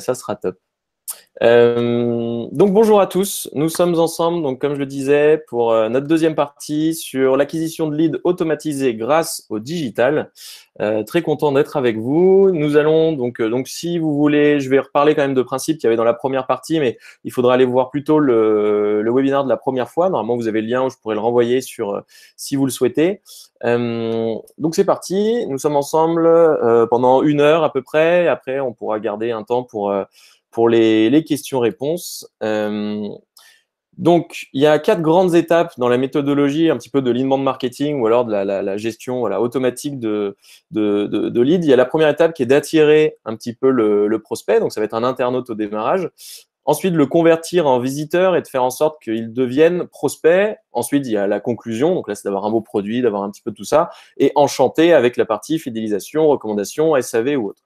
ça sera top. Euh, donc bonjour à tous, nous sommes ensemble, donc comme je le disais, pour euh, notre deuxième partie sur l'acquisition de leads automatisés grâce au digital. Euh, très content d'être avec vous. Nous allons donc euh, donc si vous voulez, je vais reparler quand même de principes qu'il y avait dans la première partie, mais il faudra aller voir plutôt le, le webinaire de la première fois. Normalement, vous avez le lien où je pourrais le renvoyer sur si vous le souhaitez. donc c'est parti, nous sommes ensemble pendant une heure à peu près. Après, on pourra garder un temps pour pour les, questions-réponses. Euh, donc, il y a quatre grandes étapes dans la méthodologie un petit peu de l'inbound marketing ou alors de la, gestion automatique de, lead. Il y a la première étape qui est d'attirer un petit peu le, prospect, donc ça va être un internaute au démarrage. Ensuite, le convertir en visiteur et de faire en sorte qu'il devienne prospect. Ensuite, il y a la conclusion, donc là, c'est d'avoir un beau produit, d'avoir un petit peu tout ça, et enchanter avec la partie fidélisation, recommandation, SAV ou autre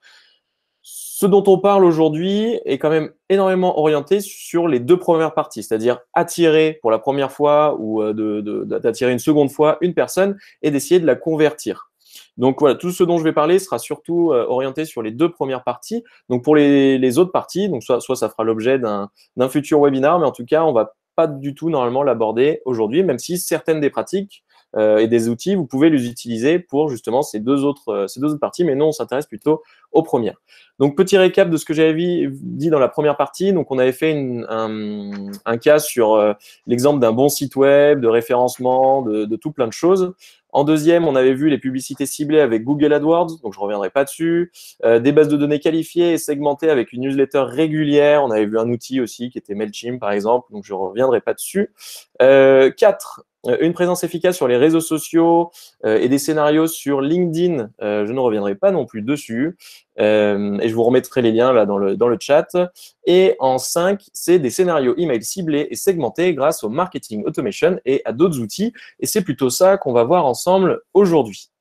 ce dont on parle aujourd'hui est quand même énormément orienté sur les deux premières parties, c'est-à-dire attirer pour la première fois ou euh, d'attirer une seconde fois une personne et d'essayer de la convertir. Donc voilà, tout ce dont je vais parler sera surtout euh, orienté sur les deux premières parties. Donc pour les, autres parties, donc soit, soit ça fera l'objet d'un futur webinar, mais en tout cas, on va pas du tout normalement l'aborder aujourd'hui, même si certaines des pratiques euh, et des outils, vous pouvez les utiliser pour justement ces deux autres, euh, ces deux autres parties, mais non, on s'intéresse plutôt aux premières. Donc, petit récap de ce que j'avais dit dans la première partie. Donc, on avait fait un, cas sur euh, l'exemple d'un bon site web, de référencement, de, tout plein de choses. En deuxième, on avait vu les publicités ciblées avec Google AdWords, donc je ne reviendrai pas dessus. des bases de données qualifiées et segmentées avec une newsletter régulière. On avait vu un outil aussi qui était MailChimp, par exemple, donc je ne reviendrai pas dessus. quatre, euh, une présence efficace sur les réseaux sociaux euh, et des scénarios sur LinkedIn. Euh, je ne reviendrai pas non plus dessus. et je vous remettrai les liens là dans le, dans le chat. Et en 5, c'est des scénarios email ciblés et segmentés grâce au marketing automation et à d'autres outils. Et c'est plutôt ça qu'on va voir ensemble aujourd'hui.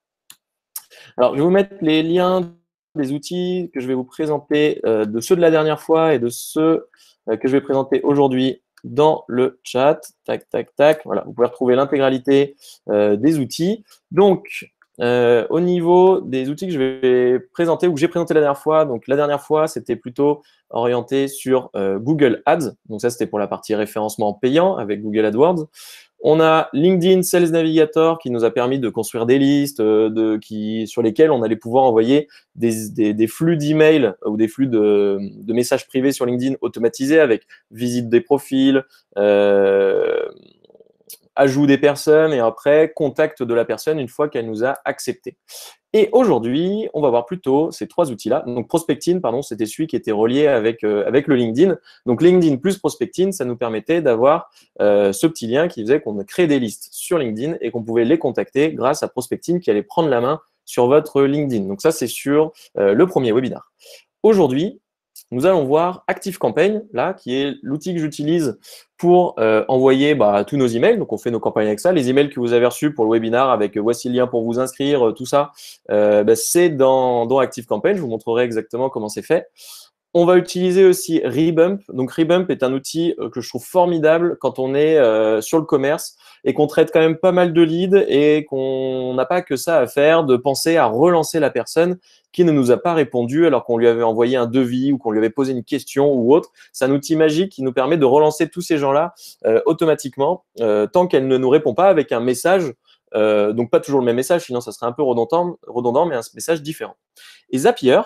Alors, je vais vous mettre les liens des outils que je vais vous présenter, de ceux de la dernière fois et de ceux que je vais présenter aujourd'hui dans le chat. Tac, tac, tac. Voilà, vous pouvez retrouver l'intégralité euh, des outils. Donc, euh, au niveau des outils que je vais présenter ou que j'ai présenté la dernière fois, donc la dernière fois, c'était plutôt orienté sur euh, Google Ads. Donc ça, c'était pour la partie référencement payant avec Google AdWords. On a LinkedIn Sales Navigator qui nous a permis de construire des listes euh, de, qui, sur lesquelles on allait pouvoir envoyer des, des, des flux d'emails ou des flux de, messages privés sur LinkedIn automatisés avec visite des profils, euh, ajout des personnes et après contact de la personne une fois qu'elle nous a accepté. Et aujourd'hui, on va voir plutôt ces trois outils-là. Donc Prospecting, pardon, c'était celui qui était relié avec, euh, avec le LinkedIn. Donc LinkedIn plus Prospecting, ça nous permettait d'avoir euh, ce petit lien qui faisait qu'on crée des listes sur LinkedIn et qu'on pouvait les contacter grâce à Prospecting qui allait prendre la main sur votre LinkedIn. Donc ça, c'est sur euh, le premier webinar Aujourd'hui, nous allons voir ActiveCampaign, là, qui est l'outil que j'utilise pour euh, envoyer bah, tous nos emails. Donc, on fait nos campagnes avec ça. Les emails que vous avez reçus pour le webinar avec euh, voici le lien pour vous inscrire, euh, tout ça, bah, c'est dans, dans ActiveCampaign. Je vous montrerai exactement comment c'est fait. On va utiliser aussi Rebump. Donc, Rebump est un outil que je trouve formidable quand on est sur le commerce et qu'on traite quand même pas mal de leads et qu'on n'a pas que ça à faire de penser à relancer la personne qui ne nous a pas répondu alors qu'on lui avait envoyé un devis ou qu'on lui avait posé une question ou autre. C'est un outil magique qui nous permet de relancer tous ces gens-là euh, automatiquement euh, tant qu'elle ne nous répond pas avec un message. Euh, donc pas toujours le même message, sinon ça serait un peu redondant, redondant, mais un message différent. Et Zapier,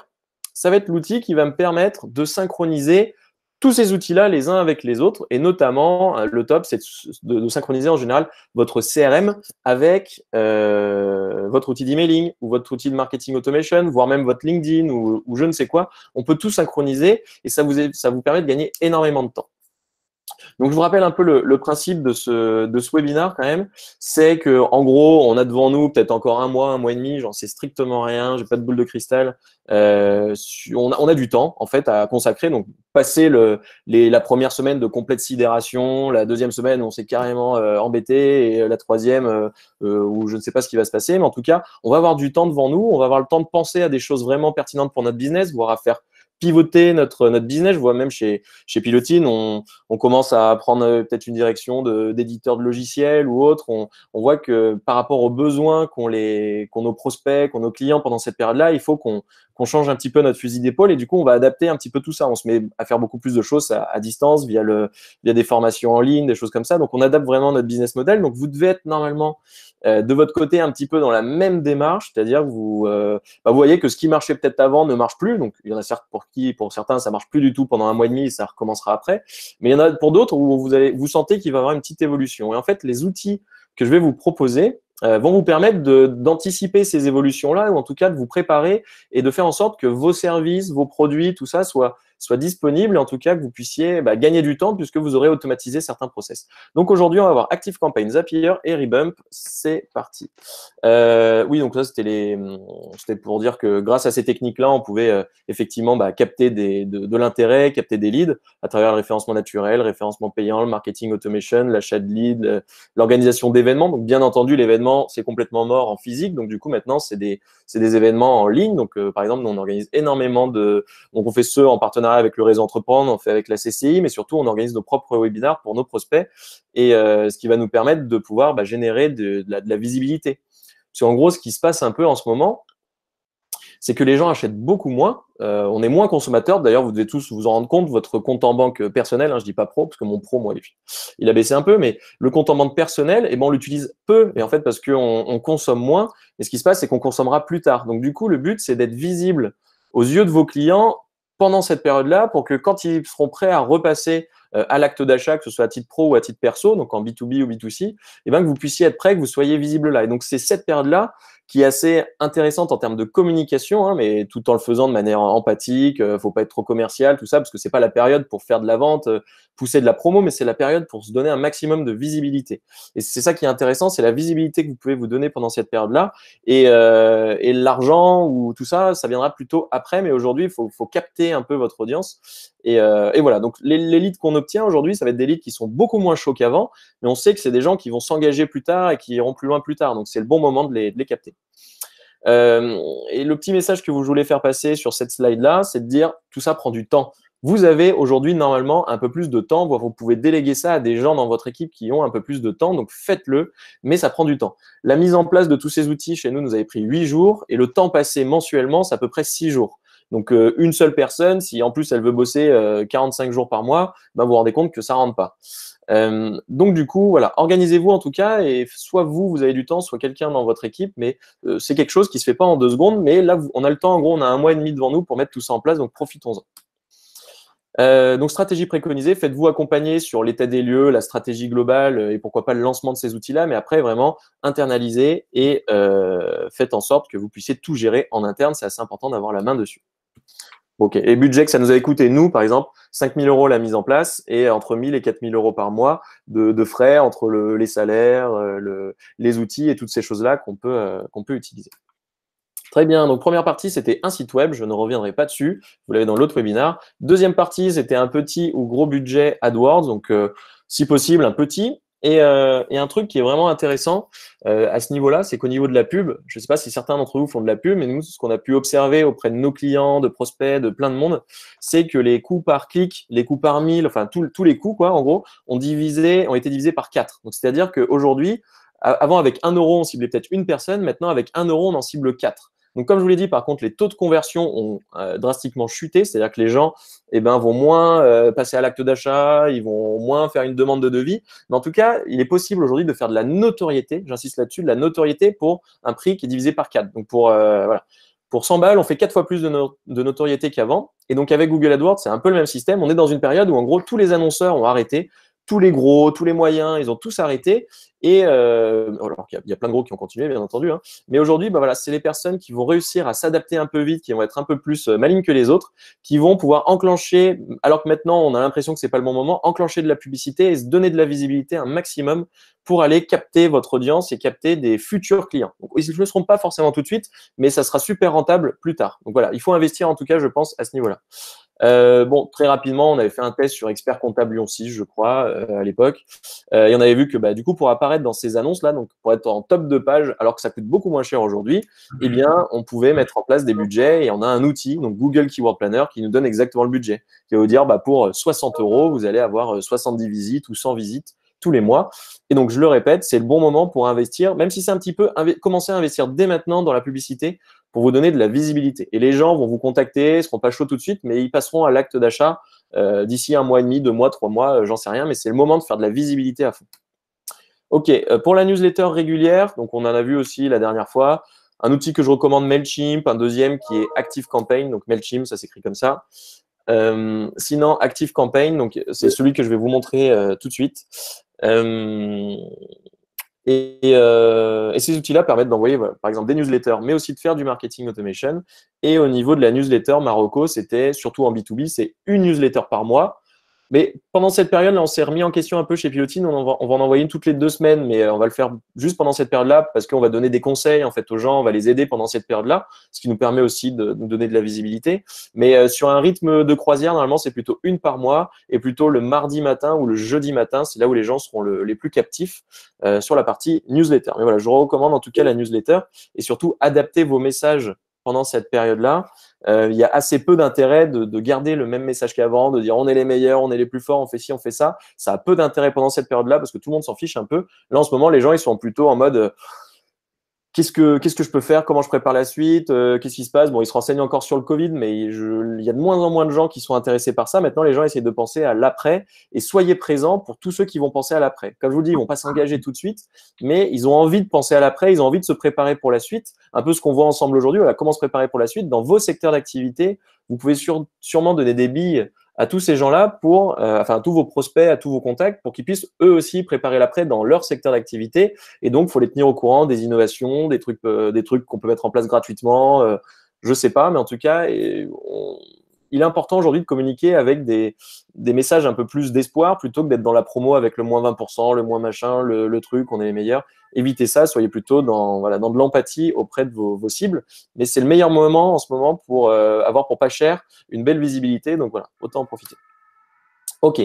ça va être l'outil qui va me permettre de synchroniser tous ces outils-là les uns avec les autres. Et notamment, euh, le top, c'est de, synchroniser en général votre CRM avec euh, votre outil d'emailing ou votre outil de marketing automation, voire même votre LinkedIn ou, je ne sais quoi. On peut tout synchroniser et ça vous, ça vous permet de gagner énormément de temps. Donc, je vous rappelle un peu le, principe de ce, de ce webinaire quand même. C'est que, en gros, on a devant nous peut-être encore un mois, un mois et demi, j'en sais strictement rien, j'ai pas de boule de cristal. Euh, on, a, on, a, du temps, en fait, à consacrer. Donc, passer le, les, la première semaine de complète sidération, la deuxième semaine où on s'est carrément euh, embêté, et euh, la troisième euh, où je ne sais pas ce qui va se passer. Mais en tout cas, on va avoir du temps devant nous, on va avoir le temps de penser à des choses vraiment pertinentes pour notre business, voire à faire pivoter notre, notre business. Je vois même chez, chez Pilotine, on, on commence à prendre euh, peut-être une direction d'éditeur de, logiciels ou autre. On, on, voit que par rapport aux besoins qu'ont qu'on nos prospects, qu'ont nos clients pendant cette période-là, il faut qu'on on change un petit peu notre fusil d'épaule et du coup, on va adapter un petit peu tout ça. On se met à faire beaucoup plus de choses à, distance via, le, via des formations en ligne, des choses comme ça. Donc, on adapte vraiment notre business model. Donc, vous devez être normalement euh, de votre côté un petit peu dans la même démarche, c'est-à-dire euh, bah, vous, voyez que ce qui marchait peut-être avant ne marche plus. Donc, il y en a certes pour qui, pour certains, ça marche plus du tout pendant un mois et demi, ça recommencera après. Mais il y en a pour d'autres où vous allez, vous sentez qu'il va y avoir une petite évolution. Et en fait, les outils que je vais vous proposer, euh, vont vous permettre d'anticiper ces évolutions-là, ou en tout cas de vous préparer et de faire en sorte que vos services, vos produits, tout ça soit soit disponible et en tout cas que vous puissiez bah, gagner du temps puisque vous aurez automatisé certains process. Donc aujourd'hui, on va voir Campaigns Zapier et Rebump. C'est parti. Euh, oui, donc ça, c'était les, c'était pour dire que grâce à ces techniques-là, on pouvait euh, effectivement bah, capter des, de, l'intérêt, capter des leads à travers le référencement naturel, le référencement payant, le marketing automation, l'achat de leads, euh, l'organisation d'événements. Donc bien entendu, l'événement, c'est complètement mort en physique. Donc du coup, maintenant, c'est des, des événements en ligne. Donc par exemple, on organise énormément de, donc on fait ceux en partenariat avec le réseau Entreprendre, on fait avec la CCI, mais surtout on organise nos propres webinars pour nos prospects, et euh, ce qui va nous permettre de pouvoir bah, générer de, la, visibilité. Parce en gros, ce qui se passe un peu en ce moment, c'est que les gens achètent beaucoup moins. Euh, on est moins consommateurs. D'ailleurs, vous devez tous vous en rendre compte. Votre compte en banque personnel, hein, je dis pas pro, parce que mon pro, moi, il a baissé un peu, mais le compte en banque personnel, et eh ben, on l'utilise peu. Et en fait, parce qu'on on consomme moins, et ce qui se passe, c'est qu'on consommera plus tard. Donc, du coup, le but, c'est d'être visible aux yeux de vos clients pendant cette période-là pour que quand ils seront prêts à repasser euh, à l'acte d'achat, que ce soit à titre pro ou à titre perso, donc en B2B ou B2C, et eh bien que vous puissiez être prêt, que vous soyez visible là. Et donc, c'est cette période-là qui est assez intéressante en termes de communication, hein, mais tout en le faisant de manière empathique, euh, faut pas être trop commercial, tout ça, parce que c'est pas la période pour faire de la vente, euh, pousser de la promo, mais c'est la période pour se donner un maximum de visibilité. Et c'est ça qui est intéressant, c'est la visibilité que vous pouvez vous donner pendant cette période-là, et, euh, et l'argent ou tout ça, ça viendra plutôt après, mais aujourd'hui, il faut, faut, capter un peu votre audience. Et, euh, et voilà, donc les, leads qu'on obtient aujourd'hui, ça va être des leads qui sont beaucoup moins chauds qu'avant, mais on sait que c'est des gens qui vont s'engager plus tard et qui iront plus loin plus tard, donc c'est le bon moment de les, de les capter. Euh, et le petit message que vous voulez faire passer sur cette slide-là, c'est de dire tout ça prend du temps. Vous avez aujourd'hui normalement un peu plus de temps. Vous pouvez déléguer ça à des gens dans votre équipe qui ont un peu plus de temps. Donc faites-le, mais ça prend du temps. La mise en place de tous ces outils chez nous nous avait pris 8 jours et le temps passé mensuellement, c'est à peu près 6 jours. Donc euh, une seule personne, si en plus elle veut bosser 45 euh, jours par mois, ben vous vous rendez compte que ça rentre pas. Euh, donc du coup, voilà, organisez-vous en tout cas, et soit vous, vous avez du temps, soit quelqu'un dans votre équipe, mais euh, c'est quelque chose qui ne se fait pas en deux secondes, mais là, on a le temps, en gros, on a un mois et demi devant nous pour mettre tout ça en place, donc profitons-en. Euh, donc stratégie préconisée, faites-vous accompagner sur l'état des lieux, la stratégie globale et pourquoi pas le lancement de ces outils-là, mais après vraiment internalisez et faites en sorte que vous puissiez tout gérer en interne, c'est assez important d'avoir la main dessus. Ok. Et budget que ça nous avait coûté, nous, par exemple, 5 000 euros la mise en place et entre 1 000 et 4 000 euros par mois de, frais entre les salaires, euh, les outils et toutes ces choses-là qu'on peut, euh, peut utiliser. Très bien. Donc, première partie, c'était un site web. Je ne reviendrai pas dessus. Vous l'avez dans l'autre webinar. Deuxième partie, c'était un petit ou gros budget AdWords. Donc, euh, si possible, un petit euh, et, un truc qui est vraiment intéressant euh, à ce niveau-là, c'est qu'au niveau de la pub, je ne sais pas si certains d'entre vous font de la pub, mais nous, ce qu'on a pu observer auprès de nos clients, de prospects, de plein de monde, c'est que les coûts par clic, les coûts par mille, enfin tous les coûts, quoi, en gros, ont, divisé, ont été divisés par quatre. Donc, c'est-à-dire qu'aujourd'hui, avant, avec un euro, on ciblait peut-être une personne. Maintenant, avec un euro, on en cible 4. Donc, comme je vous l'ai dit, par contre, les taux de conversion ont euh, drastiquement chuté, c'est-à-dire que les gens eh ben, vont moins euh, passer à l'acte d'achat, ils vont moins faire une demande de devis. Mais en tout cas, il est possible aujourd'hui de faire de la notoriété, j'insiste là-dessus, de la notoriété pour un prix qui est divisé par 4. Donc, pour, euh, pour 100 balles, on fait 4 fois plus de, de notoriété qu'avant. Et donc, avec Google AdWords, c'est un peu le même système. On est dans une période où, en gros, tous les annonceurs ont arrêté tous les gros, tous les moyens, ils ont tous arrêté. Et euh, alors y, a plein de gros qui ont continué, bien entendu. Hein. Mais aujourd'hui, bah voilà, c'est les personnes qui vont réussir à s'adapter un peu vite, qui vont être un peu plus euh, malignes que les autres, qui vont pouvoir enclencher, alors que maintenant on a l'impression que c'est pas le bon moment, enclencher de la publicité et se donner de la visibilité un maximum pour aller capter votre audience et capter des futurs clients. Donc, ils ne le seront pas forcément tout de suite, mais ça sera super rentable plus tard. Donc voilà, il faut investir en tout cas, je pense, à ce niveau-là. Euh, bon, très rapidement, on avait fait un test sur Expert Comptable Lyon 6, je crois, euh, à l'époque. Euh, et on avait vu que, bah, du coup, pour apparaître dans ces annonces-là, donc pour être en top de page, alors que ça coûte beaucoup moins cher aujourd'hui, eh mhm. bien, on pouvait mettre en place des budgets et on a un outil, donc Google Keyword Planner, qui nous donne exactement le budget. Qui va vous dire, bah, pour 60 euh, euros, vous allez avoir 70 euh, visites ou 100 visites tous les mois. Et donc, je le répète, c'est le bon moment pour investir, même si c'est un petit peu, commencer à investir dès maintenant dans la publicité pour vous donner de la visibilité. Et les gens vont vous contacter, ne seront pas chauds tout de suite, mais ils passeront à l'acte d'achat euh, d'ici un mois et demi, deux mois, trois mois, euh, j'en sais rien, mais c'est le moment de faire de la visibilité à fond. Ok, euh, pour la newsletter régulière, donc on en a vu aussi la dernière fois, un outil que je recommande Mailchimp, un deuxième qui est ActiveCampaign, donc Mailchimp, ça s'écrit comme ça. sinon, ActiveCampaign, donc c'est celui que je vais vous montrer tout de suite. Euh, et, ces outils-là permettent d'envoyer, par exemple, des newsletters, mais aussi de faire du marketing automation. Et au niveau de la newsletter, Marocco, c'était surtout en B2B, c'est une newsletter par mois mais pendant cette période-là, on s'est remis en question un peu chez Pilotine. On, va, en envoyer une toutes les deux semaines, mais euh, on va le faire juste pendant cette période-là parce qu'on va donner des conseils en fait aux gens, on va les aider pendant cette période-là, ce qui nous permet aussi de nous donner de la visibilité. Mais euh, sur un rythme de croisière, normalement, c'est plutôt une par mois et plutôt le mardi matin ou le jeudi matin. C'est là où les gens seront les plus captifs euh, sur la partie newsletter. Mais voilà, je recommande en tout cas la newsletter et surtout adapter vos messages pendant cette période-là, euh, il y a assez peu d'intérêt de, de, garder le même message qu'avant, de dire on est les meilleurs, on est les plus forts, on fait ci, on fait ça. Ça a peu d'intérêt pendant cette période-là parce que tout le monde s'en fiche un peu. Là, en ce moment, les gens, ils sont plutôt en mode euh, qu'est-ce que que je peux faire, comment je prépare la suite, euh, qu'est-ce qui se passe. Bon, ils se renseignent encore sur le Covid, mais il y a de moins en moins de gens qui sont intéressés par ça. Maintenant, les gens essayent de penser à l'après et soyez présents pour tous ceux qui vont penser à l'après. Comme je vous dis, ils vont pas s'engager tout de suite, mais ils ont envie de penser à l'après, ils ont envie de se préparer pour la suite. Un peu ce qu'on voit ensemble aujourd'hui, comment se préparer pour la suite dans vos secteurs d'activité. Vous pouvez sûrement donner des billes à tous ces gens-là pour, euh, enfin, à tous vos prospects, à tous vos contacts, pour qu'ils puissent eux aussi préparer l'après dans leur secteur d'activité. Et donc, faut les tenir au courant des innovations, des trucs, euh, des trucs qu'on peut mettre en place gratuitement. Je euh, je sais pas, mais en tout cas, et on, il est important aujourd'hui de communiquer avec des, des messages un peu plus d'espoir plutôt que d'être dans la promo avec le moins 20%, le moins machin, le, truc, on est les meilleurs. Évitez ça, soyez plutôt dans, voilà, dans de l'empathie auprès de vos, cibles. Mais c'est le meilleur moment en ce moment pour euh, avoir pour pas cher une belle visibilité. Donc voilà, autant en profiter. Ok.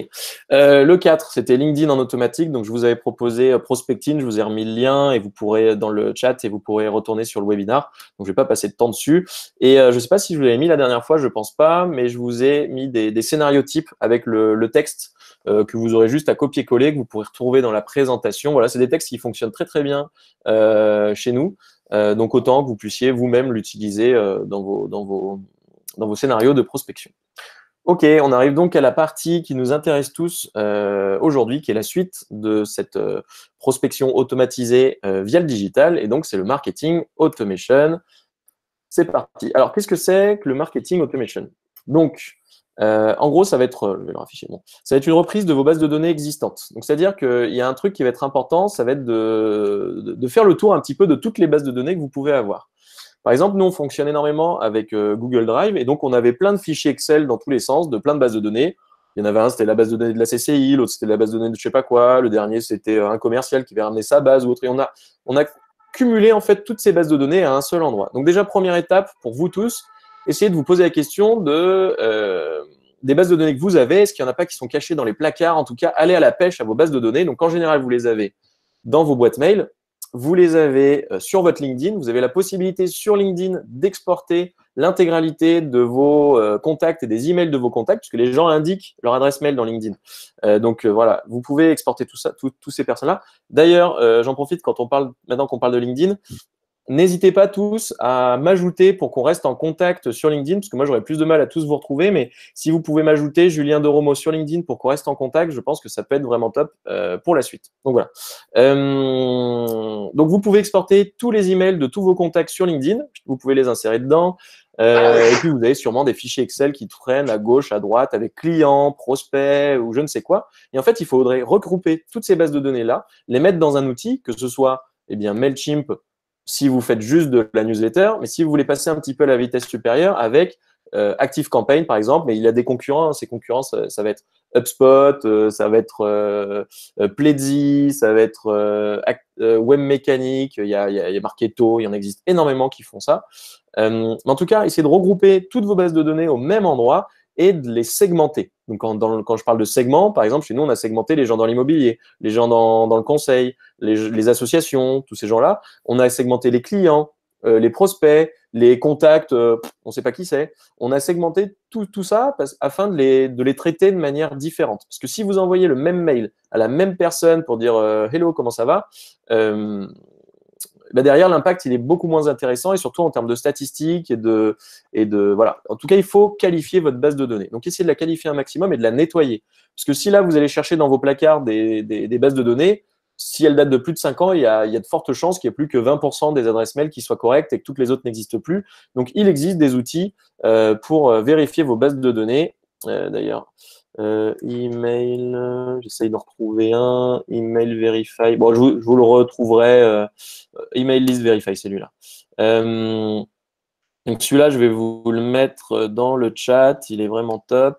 Euh, le 4, c'était LinkedIn en automatique. Donc, je vous avais proposé euh, Prospecting. Je vous ai remis le lien et vous pourrez euh, dans le chat et vous pourrez retourner sur le webinar. Donc, je vais pas passer de temps dessus. Et je ne sais pas si je vous l'avais mis la dernière fois, je pense pas, mais je vous ai mis des, scénarios types avec le, texte que vous aurez juste à copier-coller, que vous pourrez retrouver dans la présentation. Voilà, c'est des textes qui fonctionnent très très bien chez nous. donc, autant que vous puissiez vous-même l'utiliser dans, vos, dans, vos, dans vos scénarios de prospection. Ok, on arrive donc à la partie qui nous intéresse tous euh, aujourd'hui, qui est la suite de cette euh, prospection automatisée euh, via le digital. Et donc, c'est le marketing automation. C'est parti. Alors, qu'est-ce que c'est que le marketing automation Donc, en gros, ça va être, je vais ça va être une reprise de vos bases de données existantes. Donc, c'est-à-dire qu'il y a un truc qui va être important, ça va être de faire le tour un petit peu de toutes les bases de données que vous pouvez avoir. Par exemple, nous, on fonctionne énormément avec euh, Google Drive et donc on avait plein de fichiers Excel dans tous les sens, de plein de bases de données. Il y en avait un, c'était la base de données de la CCI, l'autre, c'était la base de données de je sais pas quoi, le dernier, c'était euh, un commercial qui avait ramené sa base ou autre. Et on a, cumulé en fait toutes ces bases de données à un seul endroit. Donc déjà, première étape pour vous tous, essayez de vous poser la question de, euh, des bases de données que vous avez. Est-ce qu'il n'y en a pas qui sont cachées dans les placards En tout cas, allez à la pêche à vos bases de données. Donc en général, vous les avez dans vos boîtes mail vous les avez euh, sur votre LinkedIn. Vous avez la possibilité sur LinkedIn d'exporter l'intégralité de vos euh, contacts et des emails de vos contacts, puisque les gens indiquent leur adresse mail dans LinkedIn. Euh, donc voilà, vous pouvez exporter tout ça, tous ces personnes-là. D'ailleurs, j'en profite quand on parle maintenant qu'on parle de LinkedIn, N'hésitez pas tous à m'ajouter pour qu'on reste en contact sur LinkedIn, parce que moi j'aurais plus de mal à tous vous retrouver, mais si vous pouvez m'ajouter Julien de sur LinkedIn pour qu'on reste en contact, je pense que ça peut être vraiment top euh, pour la suite. Donc voilà. Euh, donc vous pouvez exporter tous les emails de tous vos contacts sur LinkedIn, vous pouvez les insérer dedans. Euh, et puis vous avez sûrement des fichiers Excel qui traînent à gauche, à droite, avec clients, prospects ou je ne sais quoi. Et en fait, il faudrait regrouper toutes ces bases de données là, les mettre dans un outil, que ce soit eh bien Mailchimp si vous faites juste de la newsletter, mais si vous voulez passer un petit peu à la vitesse supérieure avec ActiveCampaign, euh, Active Campaign, par exemple, mais il a des concurrents. Ces hein, concurrents, ça, va être euh, HubSpot, euh, ça va être euh, Pledzi, ça va être Web Mécanique, il y a, il y a, Marketo, il y en existe énormément qui font ça. en tout cas, essayez de regrouper toutes vos bases de données au même endroit et de les segmenter. Donc, quand, je parle de segment, par exemple, chez nous, on a segmenté les gens dans l'immobilier, les gens dans, dans le conseil, les, associations, tous ces gens-là. On a segmenté les clients, euh, les prospects, les contacts, euh, on ne sait pas qui c'est. On a segmenté tout, tout ça afin de les, de les traiter de manière différente. Parce que si vous envoyez le même mail à la même personne pour dire euh, Hello, comment ça va bah, derrière l'impact il est beaucoup moins intéressant et surtout en termes de statistiques et de voilà. En tout cas, il faut qualifier votre base de données. Donc essayez de la qualifier un maximum et de la nettoyer. Parce que si là vous allez chercher dans vos placards des, bases de données, si elles datent de plus de 5 ans, il y a, de fortes chances qu'il n'y ait plus que 20% des adresses mail qui soient correctes et que toutes les autres n'existent plus. Donc il existe des outils euh, pour euh, vérifier vos bases de données. Euh, d'ailleurs, euh, email, euh, j'essaye de retrouver un. Email verify. Bon, je vous, le retrouverai. Euh, email list verify, celui-là. donc celui-là, je vais vous le mettre dans le chat. Il est vraiment top.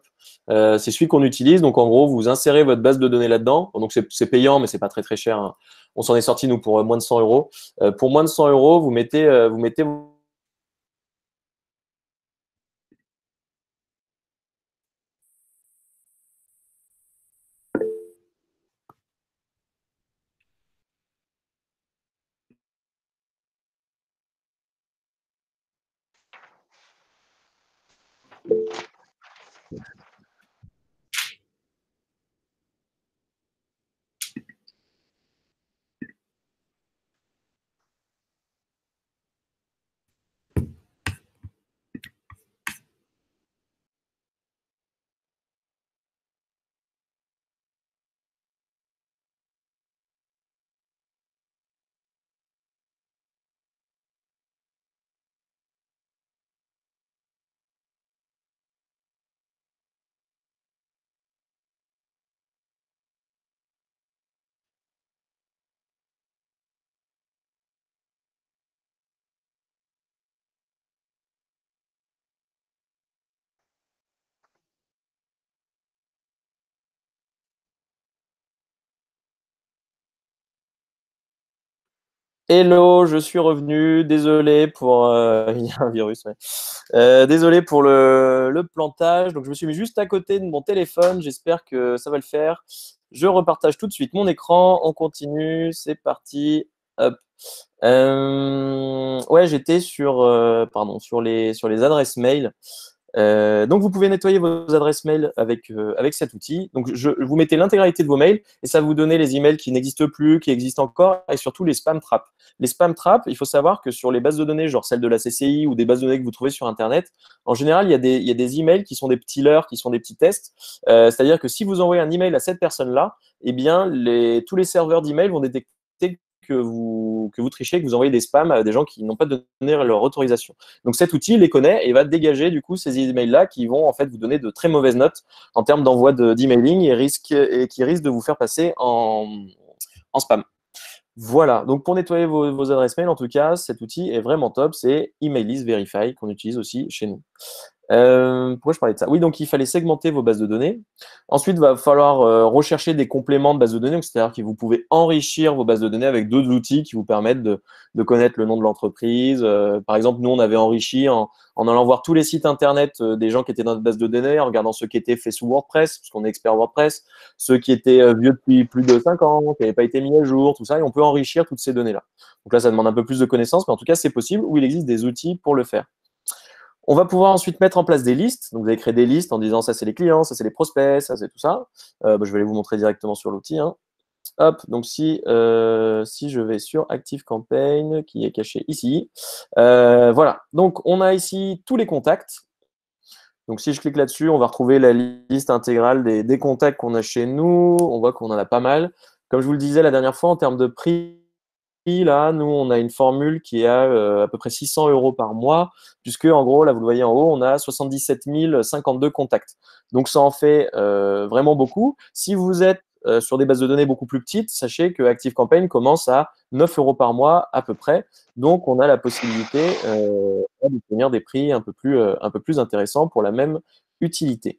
c'est celui qu'on utilise. Donc en gros, vous insérez votre base de données là-dedans. donc c'est payant, mais c'est pas très très cher. Hein. On s'en est sorti nous pour moins de 100 euros. pour moins de 100 euros, vous mettez vous mettez Hello, je suis revenu. Désolé pour euh, un virus. Euh, désolé pour le, plantage. Donc je me suis mis juste à côté de mon téléphone. J'espère que ça va le faire. Je repartage tout de suite mon écran. On continue. C'est parti. Euh, ouais, j'étais sur pardon sur les sur les adresses mail. Euh, donc, vous pouvez nettoyer vos adresses mail avec, euh, avec cet outil. Donc, je, vous mettez l'intégralité de vos mails et ça vous donner les emails qui n'existent plus, qui existent encore et surtout les spam traps. Les spam traps, il faut savoir que sur les bases de données, genre celles de la CCI ou des bases de données que vous trouvez sur Internet, en général, il y a des, emails qui sont des petits leurres, qui sont des petits tests. Euh, c'est-à-dire que si vous envoyez un email à cette personne-là, eh bien, les, tous les serveurs d'email vont détecter que vous, que vous trichez, que vous envoyez des spams à des gens qui n'ont pas donné leur autorisation. Donc cet outil les connaît et va dégager du coup ces emails-là qui vont en fait vous donner de très mauvaises notes en termes d'envoi d'emailing et, et qui risquent de vous faire passer en, spam. Voilà, donc pour nettoyer vos, adresses mail, en tout cas, cet outil est vraiment top. C'est email list Verify qu'on utilise aussi chez nous. Euh, pourquoi je parlais de ça Oui, donc il fallait segmenter vos bases de données. Ensuite, il va falloir euh, rechercher des compléments de bases de données, c'est-à-dire que vous pouvez enrichir vos bases de données avec d'autres outils qui vous permettent de, connaître le nom de l'entreprise. Euh, par exemple, nous, on avait enrichi en, allant voir tous les sites internet euh, des gens qui étaient dans notre base de données, en regardant ceux qui étaient faits sous WordPress, parce qu'on est expert WordPress, ceux qui étaient vieux depuis plus de 5 ans, qui n'avaient pas été mis à jour, tout ça, et on peut enrichir toutes ces données-là. Donc là, ça demande un peu plus de connaissances, mais en tout cas, c'est possible, ou il existe des outils pour le faire. On va pouvoir ensuite mettre en place des listes. Donc, vous allez créer des listes en disant ça, c'est les clients, ça, c'est les prospects, ça, c'est tout ça. Euh, bah, je vais aller vous montrer directement sur l'outil. Hein. Hop, donc euh, si, je vais sur Active Campaign, qui est caché ici, euh, voilà. Donc, on a ici tous les contacts. Donc, si je clique là-dessus, on va retrouver la liste intégrale des, des contacts qu'on a chez nous. On voit qu'on en a pas mal. Comme je vous le disais la dernière fois, en termes de prix, là, nous, on a une formule qui est à euh, peu près 600 euros par mois, puisque en gros, là, vous le voyez en haut, on a 77 052 contacts. Donc, ça en fait euh, vraiment beaucoup. Si vous êtes euh, sur des bases de données beaucoup plus petites, sachez que ActiveCampaign commence à 9 euros par mois à peu près. Donc, on a la possibilité d'obtenir des prix un peu, plus, un peu plus intéressants pour la même utilité.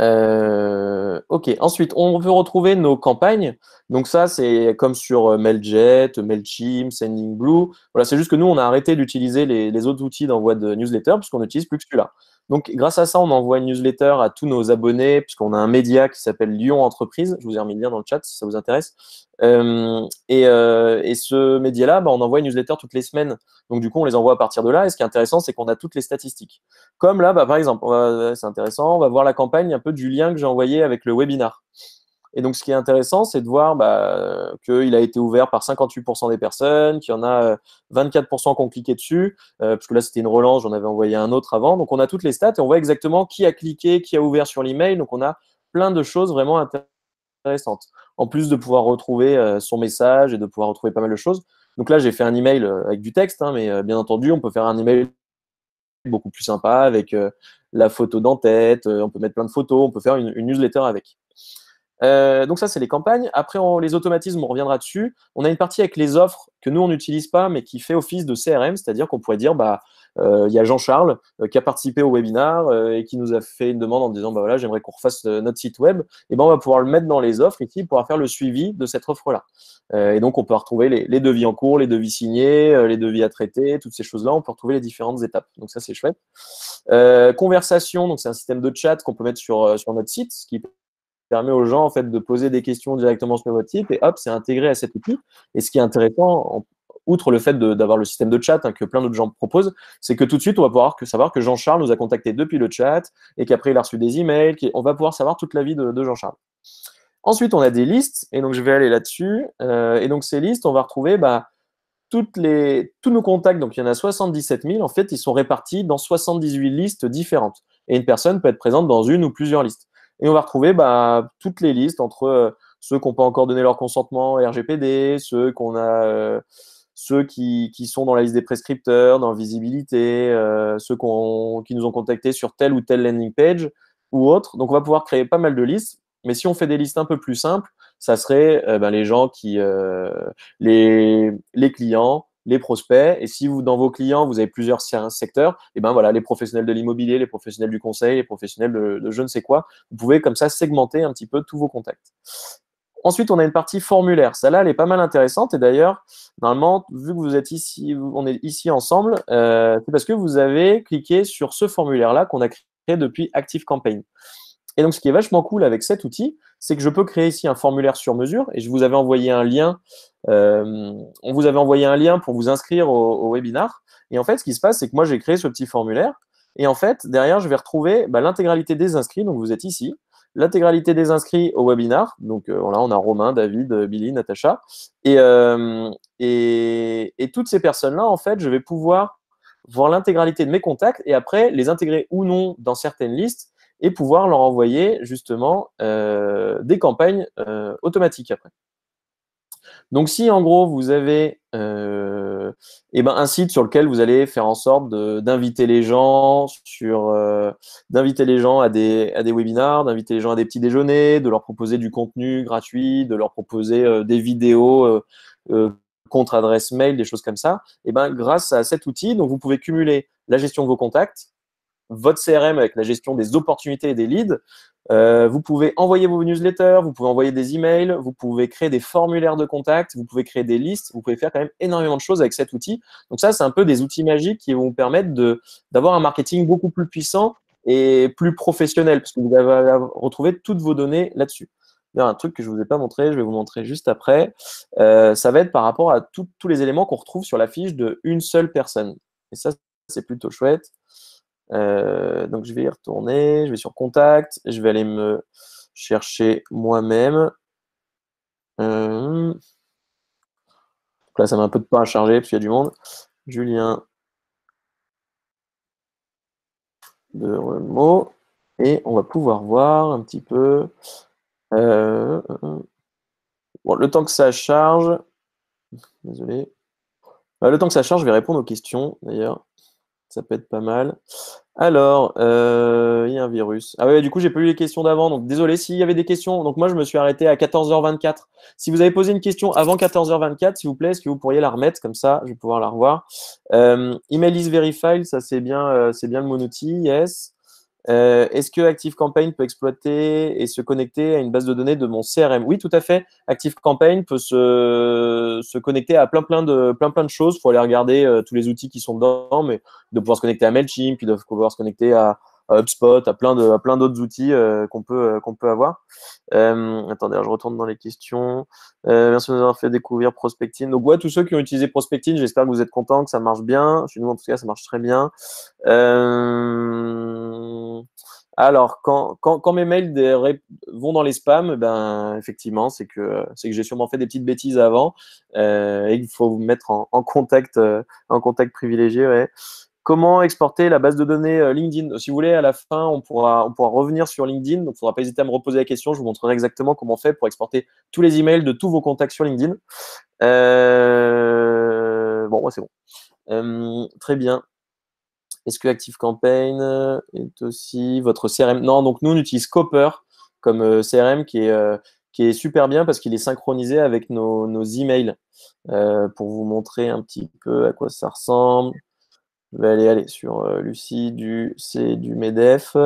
Euh, ok, ensuite, on veut retrouver nos campagnes. Donc ça, c'est comme sur euh, Mailjet, Mailchimp, Sendingblue. Voilà, c'est juste que nous, on a arrêté d'utiliser les, les, autres outils d'envoi de newsletter puisqu'on n'utilise plus que celui-là. Donc, grâce à ça, on envoie une newsletter à tous nos abonnés, puisqu'on a un média qui s'appelle Lyon Entreprise. Je vous ai remis le lien dans le chat si ça vous intéresse. Euh, euh, et, ce média-là, bah, on envoie une newsletter toutes les semaines. Donc, du coup, on les envoie à partir de là. Et ce qui est intéressant, c'est qu'on a toutes les statistiques. Comme là, bah, par exemple, c'est intéressant, on va voir la campagne un peu du lien que j'ai envoyé avec le webinar. Et donc, ce qui est intéressant, c'est de voir bah, euh, qu'il a été ouvert par 58% des personnes, qu'il y en a 24% euh, qui ont cliqué dessus, euh, puisque là, c'était une relance, j'en avais envoyé un autre avant. Donc, on a toutes les stats et on voit exactement qui a cliqué, qui a ouvert sur l'email. Donc, on a plein de choses vraiment intéressantes. En plus de pouvoir retrouver son message et de pouvoir retrouver pas mal de choses. Donc là, j'ai fait un email avec du texte, hein, mais bien entendu, on peut faire un email beaucoup plus sympa avec la photo d'en-tête, on peut mettre plein de photos, on peut faire une newsletter avec. Euh, donc ça, c'est les campagnes. Après, on, les automatismes, on reviendra dessus. On a une partie avec les offres que nous, on n'utilise pas, mais qui fait office de CRM, c'est-à-dire qu'on pourrait dire, bah, euh, il y a Jean-Charles euh, qui a participé au webinar et qui nous a fait une demande en disant, bah voilà, j'aimerais qu'on refasse notre site web. Et ben, on va pouvoir le mettre dans les offres ici pour pourra faire le suivi de cette offre-là. et donc, on peut retrouver les, devis en cours, les devis signés, les devis à traiter, toutes ces choses-là. On peut retrouver les différentes étapes. Donc ça, c'est chouette. conversation, donc c'est un système de chat qu'on peut mettre sur, sur notre site, ce qui permet aux gens en fait, de poser des questions directement sur votre site et hop, c'est intégré à cette outil. Et ce qui est intéressant, outre le fait d'avoir le système de chat hein, que plein d'autres gens proposent, c'est que tout de suite, on va pouvoir que, savoir que Jean-Charles nous a contacté depuis le chat et qu'après, il a reçu des emails. On va pouvoir savoir toute la vie de, Jean-Charles. Ensuite, on a des listes, et donc je vais aller là-dessus. Euh, et donc ces listes, on va retrouver bah, toutes les, tous nos contacts. Donc il y en a 77 000. En fait, ils sont répartis dans 78 listes différentes. Et une personne peut être présente dans une ou plusieurs listes. Et on va retrouver bah, toutes les listes entre euh, ceux qui n'ont pas encore donné leur consentement RGPD, ceux qu'on a euh, ceux qui, sont dans la liste des prescripteurs, dans visibilité, euh, ceux qui nous ont contactés sur telle ou telle landing page ou autre. Donc, on va pouvoir créer pas mal de listes. Mais si on fait des listes un peu plus simples, ça serait ben, les gens qui, les clients, les prospects. Et si vous, dans vos clients, vous avez plusieurs secteurs, et eh ben voilà, les professionnels de l'immobilier, les professionnels du conseil, les professionnels de, je ne sais quoi, vous pouvez comme ça segmenter un petit peu tous vos contacts. Ensuite, on a une partie formulaire. Ça là elle est pas mal intéressante. Et d'ailleurs, normalement, vu que vous êtes ici, on est ici ensemble, euh, c'est parce que vous avez cliqué sur ce formulaire-là qu'on a créé depuis Active Campaign. Et donc, ce qui est vachement cool avec cet outil, c'est que je peux créer ici un formulaire sur mesure et je vous avais envoyé un lien. Euh, on vous avait envoyé un lien pour vous inscrire au, webinar. Et en fait, ce qui se passe, c'est que moi, j'ai créé ce petit formulaire. Et en fait, derrière, je vais retrouver bah, l'intégralité des inscrits. Donc, vous êtes ici. L'intégralité des inscrits au webinar. Donc, euh, on a Romain, David, euh, Billy, Natacha. et toutes ces personnes-là, en fait, je vais pouvoir voir l'intégralité de mes contacts et après les intégrer ou non dans certaines listes et pouvoir leur envoyer justement euh, des campagnes euh, automatiques après. Donc si en gros vous avez euh, eh ben, un site sur lequel vous allez faire en sorte d'inviter les gens sur d'inviter les gens à des, à des webinars, d'inviter les gens à des petits déjeuners, de leur proposer du contenu gratuit, de leur proposer des vidéos contre adresse mail, des choses comme ça, et eh ben, grâce à cet outil, vous pouvez cumuler la gestion de vos contacts, votre CRM avec la gestion des opportunités et des leads. Euh, vous pouvez envoyer vos newsletters, vous pouvez envoyer des emails, vous pouvez créer des formulaires de contact, vous pouvez créer des listes, vous pouvez faire quand même énormément de choses avec cet outil. Donc ça, c'est un peu des outils magiques qui vont vous permettre d'avoir un marketing beaucoup plus puissant et plus professionnel, parce que vous allez retrouver toutes vos données là-dessus. Il y a un truc que je ne vous ai pas montré, je vais vous montrer juste après, euh, ça va être par rapport à tous les éléments qu'on retrouve sur la fiche de une seule personne. Et ça, c'est plutôt chouette. Euh, donc je vais y retourner, je vais sur contact, je vais aller me chercher moi-même. Euh, là, ça met un peu de pain à charger parce qu'il y a du monde. Julien de Remo. Et on va pouvoir voir un petit peu. Euh, bon, le temps que ça charge. Désolé. Le temps que ça charge, je vais répondre aux questions d'ailleurs. Ça peut être pas mal. Alors, euh, il y a un virus. Ah ouais, du coup, j'ai pas eu les questions d'avant. Donc, désolé s'il y avait des questions. Donc, moi, je me suis arrêté à 14h24. Si vous avez posé une question avant 14h24, s'il vous plaît, est-ce que vous pourriez la remettre Comme ça, je vais pouvoir la revoir. Euh, email is verified, ça, c'est bien, euh, c'est bien le mon Yes. Euh, est-ce que ActiveCampaign peut exploiter et se connecter à une base de données de mon CRM Oui, tout à fait. ActiveCampaign peut se, se, connecter à plein plein de plein plein de choses. Il faut aller regarder euh, tous les outils qui sont dedans, mais de pouvoir se connecter à Mailchimp, puis de pouvoir se connecter à, HubSpot, à plein de plein d'autres outils euh, qu'on peut qu'on peut avoir. attendez, je retourne dans les questions. merci de nous avoir fait découvrir Prospecting. Donc ouais, tous ceux qui ont utilisé Prospecting, j'espère que vous êtes contents, que ça marche bien. Chez nous, en tout cas, ça marche très bien. Euh... Alors, quand, mes mails vont dans les spams, eh ben, effectivement, c'est que, c'est que j'ai sûrement fait des petites bêtises avant euh, Il faut vous mettre en, contact, euh, contact privilégié. Comment exporter la base de données euh, LinkedIn Si vous voulez, à la fin, on pourra, revenir sur LinkedIn. Donc, il ne faudra pas hésiter à me reposer la question. Je vous montrerai exactement comment on fait pour exporter tous les emails de tous vos contacts sur LinkedIn. Bon, c'est bon. très bien. Est-ce que Active Campaign euh, est aussi votre CRM Non, donc nous, on utilise Copper comme euh, CRM qui est, euh, qui est super bien parce qu'il est synchronisé avec nos, emails. pour vous montrer un petit peu à quoi ça ressemble, je vais aller, sur Lucie du, c, du MEDEF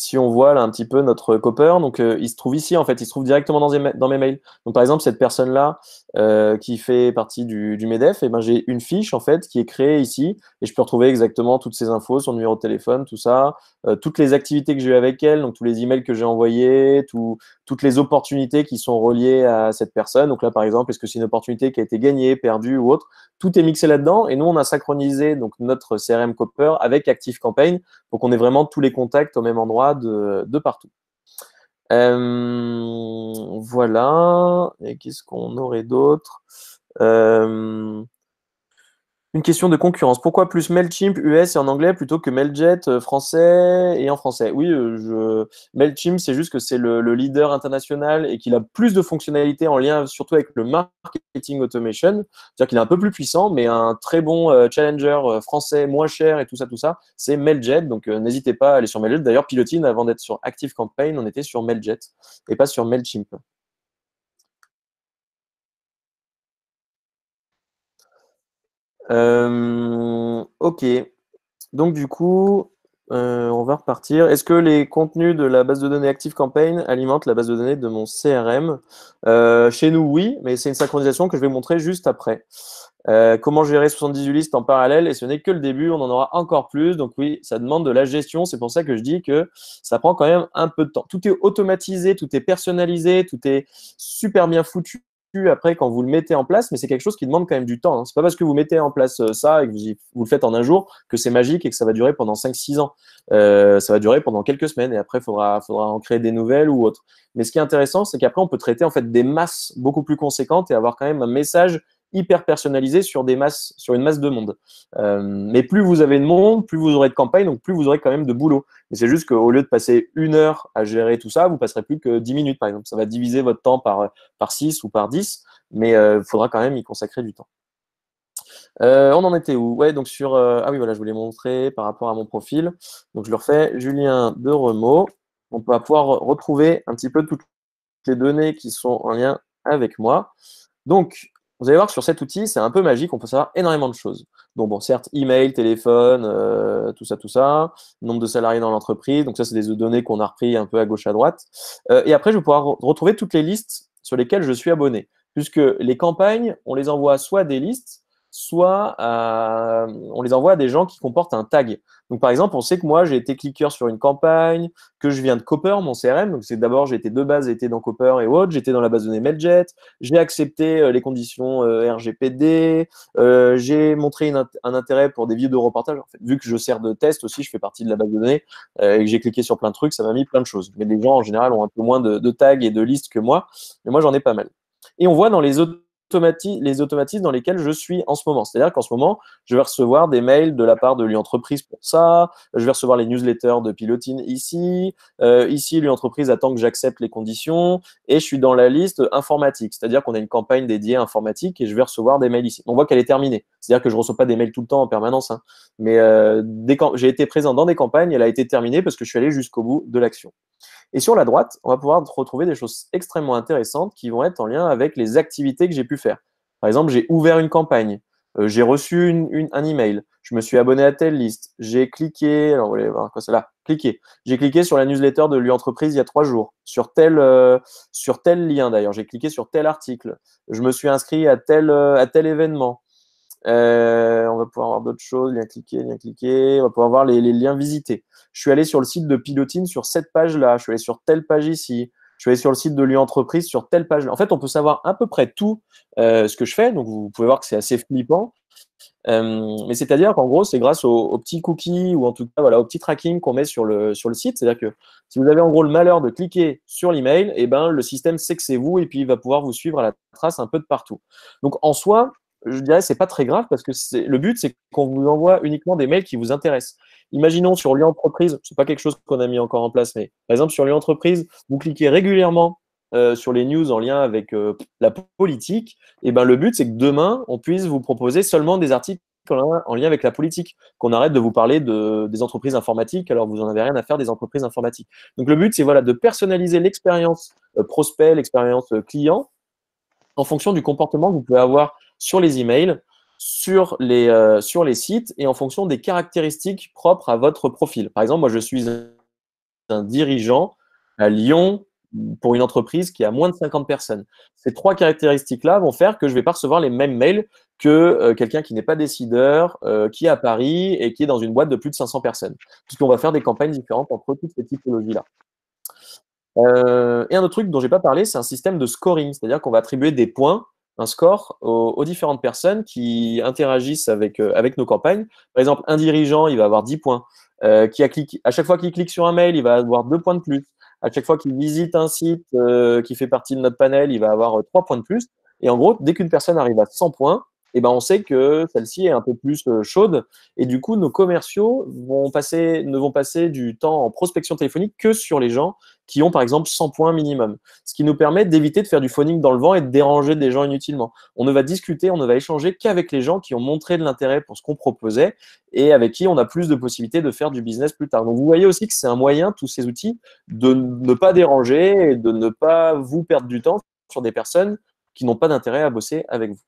si on voit là un petit peu notre copper, donc euh, il se trouve ici en fait, il se trouve directement dans, dans mes mails. Donc par exemple cette personne là euh, qui fait partie du, Medef, et eh ben j'ai une fiche en fait qui est créée ici et je peux retrouver exactement toutes ses infos, son numéro de téléphone, tout ça, euh, toutes les activités que j'ai eu avec elle, donc tous les emails que j'ai envoyés, tout, toutes les opportunités qui sont reliées à cette personne. Donc là par exemple, est-ce que c'est une opportunité qui a été gagnée, perdue ou autre Tout est mixé là-dedans et nous on a synchronisé donc notre CRM Copper avec ActiveCampaign pour qu'on ait vraiment tous les contacts au même endroit euh, de, partout. Euh, voilà. Et qu'est-ce qu'on aurait d'autre euh, une question de concurrence. Pourquoi plus Mailchimp US et en anglais plutôt que Mailjet euh, français et en français Oui, euh, je... Mailchimp, c'est juste que c'est le, leader international et qu'il a plus de fonctionnalités en lien surtout avec le marketing automation. C'est-à-dire qu'il est un peu plus puissant, mais un très bon euh, challenger français, moins cher et tout ça, tout ça, c'est Mailjet. Donc n'hésitez pas à aller sur Mailjet. D'ailleurs, Pilotine, avant d'être sur ActiveCampaign, on était sur Mailjet et pas sur Mailchimp. Euh, ok. Donc du coup, euh, on va repartir. Est-ce que les contenus de la base de données Active Campaign alimentent la base de données de mon CRM euh, Chez nous, oui, mais c'est une synchronisation que je vais montrer juste après. comment gérer 78 listes en parallèle Et ce n'est que le début, on en aura encore plus. Donc oui, ça demande de la gestion. C'est pour ça que je dis que ça prend quand même un peu de temps. Tout est automatisé, tout est personnalisé, tout est super bien foutu après quand vous le mettez en place, mais c'est quelque chose qui demande quand même du temps. Hein. C'est pas parce que vous mettez en place euh, ça et que vous, le faites en un jour que c'est magique et que ça va durer pendant 5-6 ans. Euh, ça va durer pendant quelques semaines et après, il faudra, faudra en créer des nouvelles ou autre. Mais ce qui est intéressant, c'est qu'après, on peut traiter en fait des masses beaucoup plus conséquentes et avoir quand même un message hyper personnalisé sur, des masses, sur une masse de monde. Euh, mais plus vous avez de monde, plus vous aurez de campagne, donc plus vous aurez quand même de boulot. Mais c'est juste qu'au lieu de passer une heure à gérer tout ça, vous passerez plus que 10 minutes, par exemple. Ça va diviser votre temps par, par 6 ou par 10, mais il euh, faudra quand même y consacrer du temps. Euh, on en était où Ouais, donc sur. ah oui, voilà, je l'ai montré par rapport à mon profil. Donc je le refais, Julien de Remo. On va pouvoir retrouver un petit peu toutes les données qui sont en lien avec moi. Donc, vous allez voir que sur cet outil, c'est un peu magique, on peut savoir énormément de choses. Donc bon, certes, email, téléphone, euh, tout ça, tout ça, nombre de salariés dans l'entreprise, donc ça, c'est des données qu'on a reprises un peu à gauche, à droite. Euh, et après, je vais pouvoir retrouver toutes les listes sur lesquelles je suis abonné, puisque les campagnes, on les envoie soit des listes, soit on les envoie à des gens qui comportent un tag. Donc par exemple, on sait que moi j'ai été cliqueur sur une campagne, que je viens de Copper, mon CRM. Donc c'est d'abord j'ai été de base, été dans Copper et autres, j'étais dans la base de données Mailjet, j'ai accepté euh, les conditions euh, RGPD, euh, j'ai montré un intérêt pour des vidéos de reportage. En fait, vu que je sers de test aussi, je fais partie de la base de données et que j'ai cliqué sur plein de trucs, ça m'a mis plein de choses. Mais les gens en général ont un peu moins de, de tags et de listes que moi, mais moi j'en ai pas mal. Et on voit dans les autres les automatismes dans lesquels je suis en ce moment. C'est-à-dire qu'en ce moment, je vais recevoir des mails de la part de l'entreprise pour ça, je vais recevoir les newsletters de Pilotine ici, euh, ici, l'entreprise attend que j'accepte les conditions, et je suis dans la liste informatique, c'est-à-dire qu'on a une campagne dédiée à informatique et je vais recevoir des mails ici. On voit qu'elle est terminée, c'est-à-dire que je ne reçois pas des mails tout le temps en permanence, hein. mais euh, j'ai été présent dans des campagnes, elle a été terminée parce que je suis allé jusqu'au bout de l'action. Et sur la droite, on va pouvoir retrouver des choses extrêmement intéressantes qui vont être en lien avec les activités que j'ai pu faire. Par exemple, j'ai ouvert une campagne, euh, j'ai reçu une, un email, je me suis abonné à telle liste, j'ai cliqué, alors vous voir quoi là, J'ai cliqué sur la newsletter de l'entreprise Entreprise il y a trois jours, sur tel, euh, sur tel lien d'ailleurs, j'ai cliqué sur tel article, je me suis inscrit à tel, euh, à tel événement. Euh, on va pouvoir voir d'autres choses, lien cliquer, lien cliquer, On va pouvoir voir les, liens visités. Je suis allé sur le site de Pilotine sur cette page-là. Je suis allé sur telle page ici. Je suis allé sur le site de Lyon Entreprise sur telle page-là. En fait, on peut savoir à peu près tout euh, ce que je fais. Donc, vous pouvez voir que c'est assez flippant. Euh, mais c'est-à-dire qu'en gros, c'est grâce aux, petits cookies ou en tout cas voilà, au petit tracking qu'on met sur le, sur le site. C'est-à-dire que si vous avez en gros le malheur de cliquer sur l'email, eh ben, le système sait que c'est vous et puis il va pouvoir vous suivre à la trace un peu de partout. Donc en soi, je dirais c'est pas très grave parce que le but c'est qu'on vous envoie uniquement des mails qui vous intéressent. Imaginons sur Lyon Entreprise, c'est pas quelque chose qu'on a mis encore en place, mais par exemple sur Lyon Entreprise, vous cliquez régulièrement euh, sur les news en lien avec euh, la politique. Et ben le but c'est que demain on puisse vous proposer seulement des articles en lien avec la politique, qu'on arrête de vous parler de, des entreprises informatiques, alors vous n'en avez rien à faire des entreprises informatiques. Donc le but, c'est voilà, de personnaliser l'expérience euh, prospect, l'expérience client, en fonction du comportement que vous pouvez avoir sur les emails, sur les, euh, sur les sites et en fonction des caractéristiques propres à votre profil. Par exemple, moi, je suis un dirigeant à Lyon pour une entreprise qui a moins de 50 personnes. Ces trois caractéristiques-là vont faire que je ne vais pas recevoir les mêmes mails que euh, quelqu'un qui n'est pas décideur, euh, qui est à Paris et qui est dans une boîte de plus de 500 personnes. Puisqu'on va faire des campagnes différentes entre toutes ces typologies-là. et un autre truc dont j'ai pas parlé, c'est un système de scoring, c'est-à-dire qu'on va attribuer des points un score aux, différentes personnes qui interagissent avec, euh, avec nos campagnes. Par exemple, un dirigeant, il va avoir 10 points. Euh, qui a à chaque fois qu'il clique sur un mail, il va avoir 2 points de plus. À chaque fois qu'il visite un site euh, qui fait partie de notre panel, il va avoir 3 points de plus. Et en gros, dès qu'une personne arrive à 100 points, eh ben, on sait que celle-ci est un peu plus chaude. Et du coup, nos commerciaux vont passer, ne vont passer du temps en prospection téléphonique que sur les gens qui ont par exemple 100 points minimum. Ce qui nous permet d'éviter de faire du phoning dans le vent et de déranger des gens inutilement. On ne va discuter, on ne va échanger qu'avec les gens qui ont montré de l'intérêt pour ce qu'on proposait et avec qui on a plus de possibilités de faire du business plus tard. Donc vous voyez aussi que c'est un moyen, tous ces outils, de ne pas déranger et de ne pas vous perdre du temps sur des personnes qui n'ont pas d'intérêt à bosser avec vous.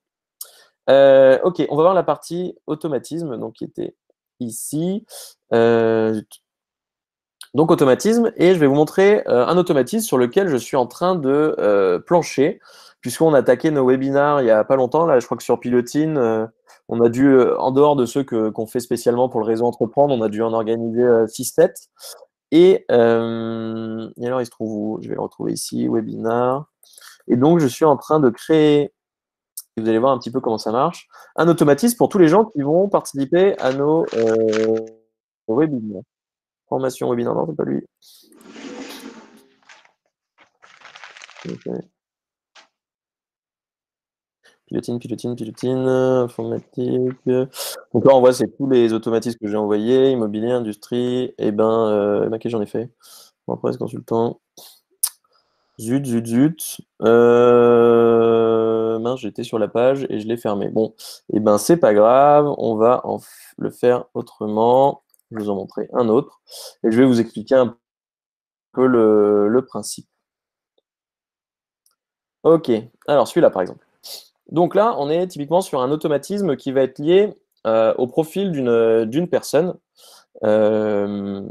Euh, ok, on va voir la partie automatisme, donc qui était ici. Euh, donc automatisme, et je vais vous montrer euh, un automatisme sur lequel je suis en train de euh, plancher, puisqu'on a attaqué nos webinars il n'y a pas longtemps, là je crois que sur Pilotine, euh, on a dû, en dehors de ceux qu'on fait spécialement pour le réseau entreprendre, on a dû en organiser 6-7. Et, alors il se trouve où Je vais le retrouver ici, webinar. Et donc je suis en train de créer vous allez voir un petit peu comment ça marche. Un automatisme pour tous les gens qui vont participer à nos webinaires. Formation webinaire, non, c'est pas lui. Pilotine, pilotine, pilotine, informatique. Donc là, on voit, c'est tous les automatismes que j'ai envoyés, immobilier, industrie, et eh ben, euh, que j'en ai fait bon, Après, consultant. Zut, zut, zut. Euh, mince, j'étais sur la page et je l'ai fermé. Bon, et eh ben, c'est pas grave, on va le faire autrement. Je vais vous en montrer un autre. Et je vais vous expliquer un peu le, principe. Ok, alors celui-là par exemple. Donc là, on est typiquement sur un automatisme qui va être lié euh, au profil d'une personne euh,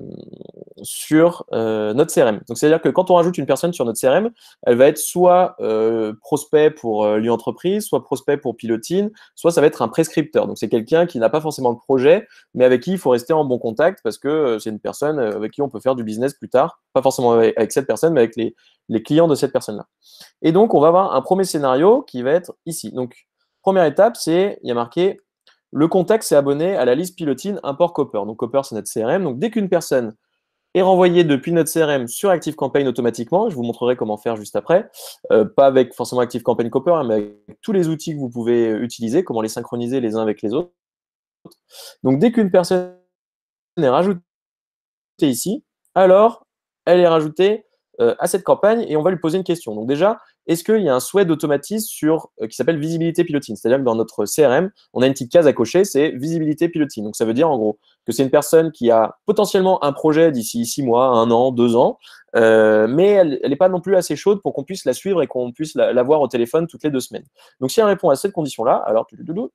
sur euh, notre CRM. Donc, c'est-à-dire que quand on rajoute une personne sur notre CRM, elle va être soit euh, prospect pour l'entreprise, soit prospect pour Pilotine, soit ça va être un prescripteur. Donc, c'est quelqu'un qui n'a pas forcément de projet, mais avec qui il faut rester en bon contact parce que c'est une personne avec qui on peut faire du business plus tard. Pas forcément avec, cette personne, mais avec les, les clients de cette personne-là. Et donc, on va avoir un premier scénario qui va être ici. Donc, première étape, c'est, il y a marqué le contact s'est abonné à la liste pilotine import Copper. Donc Copper, c'est notre CRM. Donc dès qu'une personne est renvoyée depuis notre CRM sur ActiveCampaign automatiquement, je vous montrerai comment faire juste après, euh, pas avec forcément ActiveCampaign Copper, hein, mais avec tous les outils que vous pouvez utiliser, comment les synchroniser les uns avec les autres. Donc dès qu'une personne est rajoutée ici, alors elle est rajoutée euh, à cette campagne et on va lui poser une question. Donc déjà, est-ce qu'il y a un souhait d'automatisme sur, euh, qui s'appelle visibilité pilotine C'est-à-dire que dans notre CRM, on a une petite case à cocher, c'est visibilité pilotine. Donc ça veut dire en gros que c'est une personne qui a potentiellement un projet d'ici six mois, un an, deux ans, euh, mais elle n'est pas non plus assez chaude pour qu'on puisse la suivre et qu'on puisse la, voir au téléphone toutes les deux semaines. Donc si elle répond à cette condition-là, alors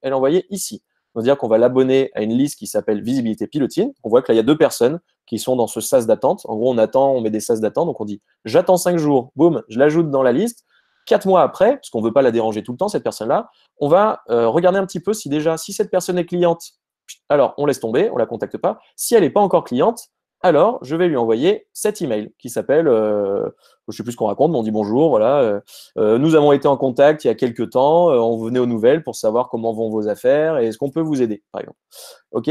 elle est envoyée ici. C'est-à-dire qu'on va l'abonner à une liste qui s'appelle visibilité pilotine. On voit que là, il y a deux personnes qui sont dans ce sas d'attente. En gros, on attend, on met des sas d'attente. Donc, on dit, j'attends cinq jours. Boum, je l'ajoute dans la liste. Quatre mois après, parce qu'on ne veut pas la déranger tout le temps, cette personne-là, on va euh, regarder un petit peu si déjà, si cette personne est cliente, alors on laisse tomber, on ne la contacte pas. Si elle n'est pas encore cliente, alors je vais lui envoyer cet email qui s'appelle, euh, je ne sais plus ce qu'on raconte, mais on dit bonjour, voilà, euh, nous avons été en contact il y a quelques temps, on venait aux nouvelles pour savoir comment vont vos affaires et est-ce qu'on peut vous aider, par exemple. OK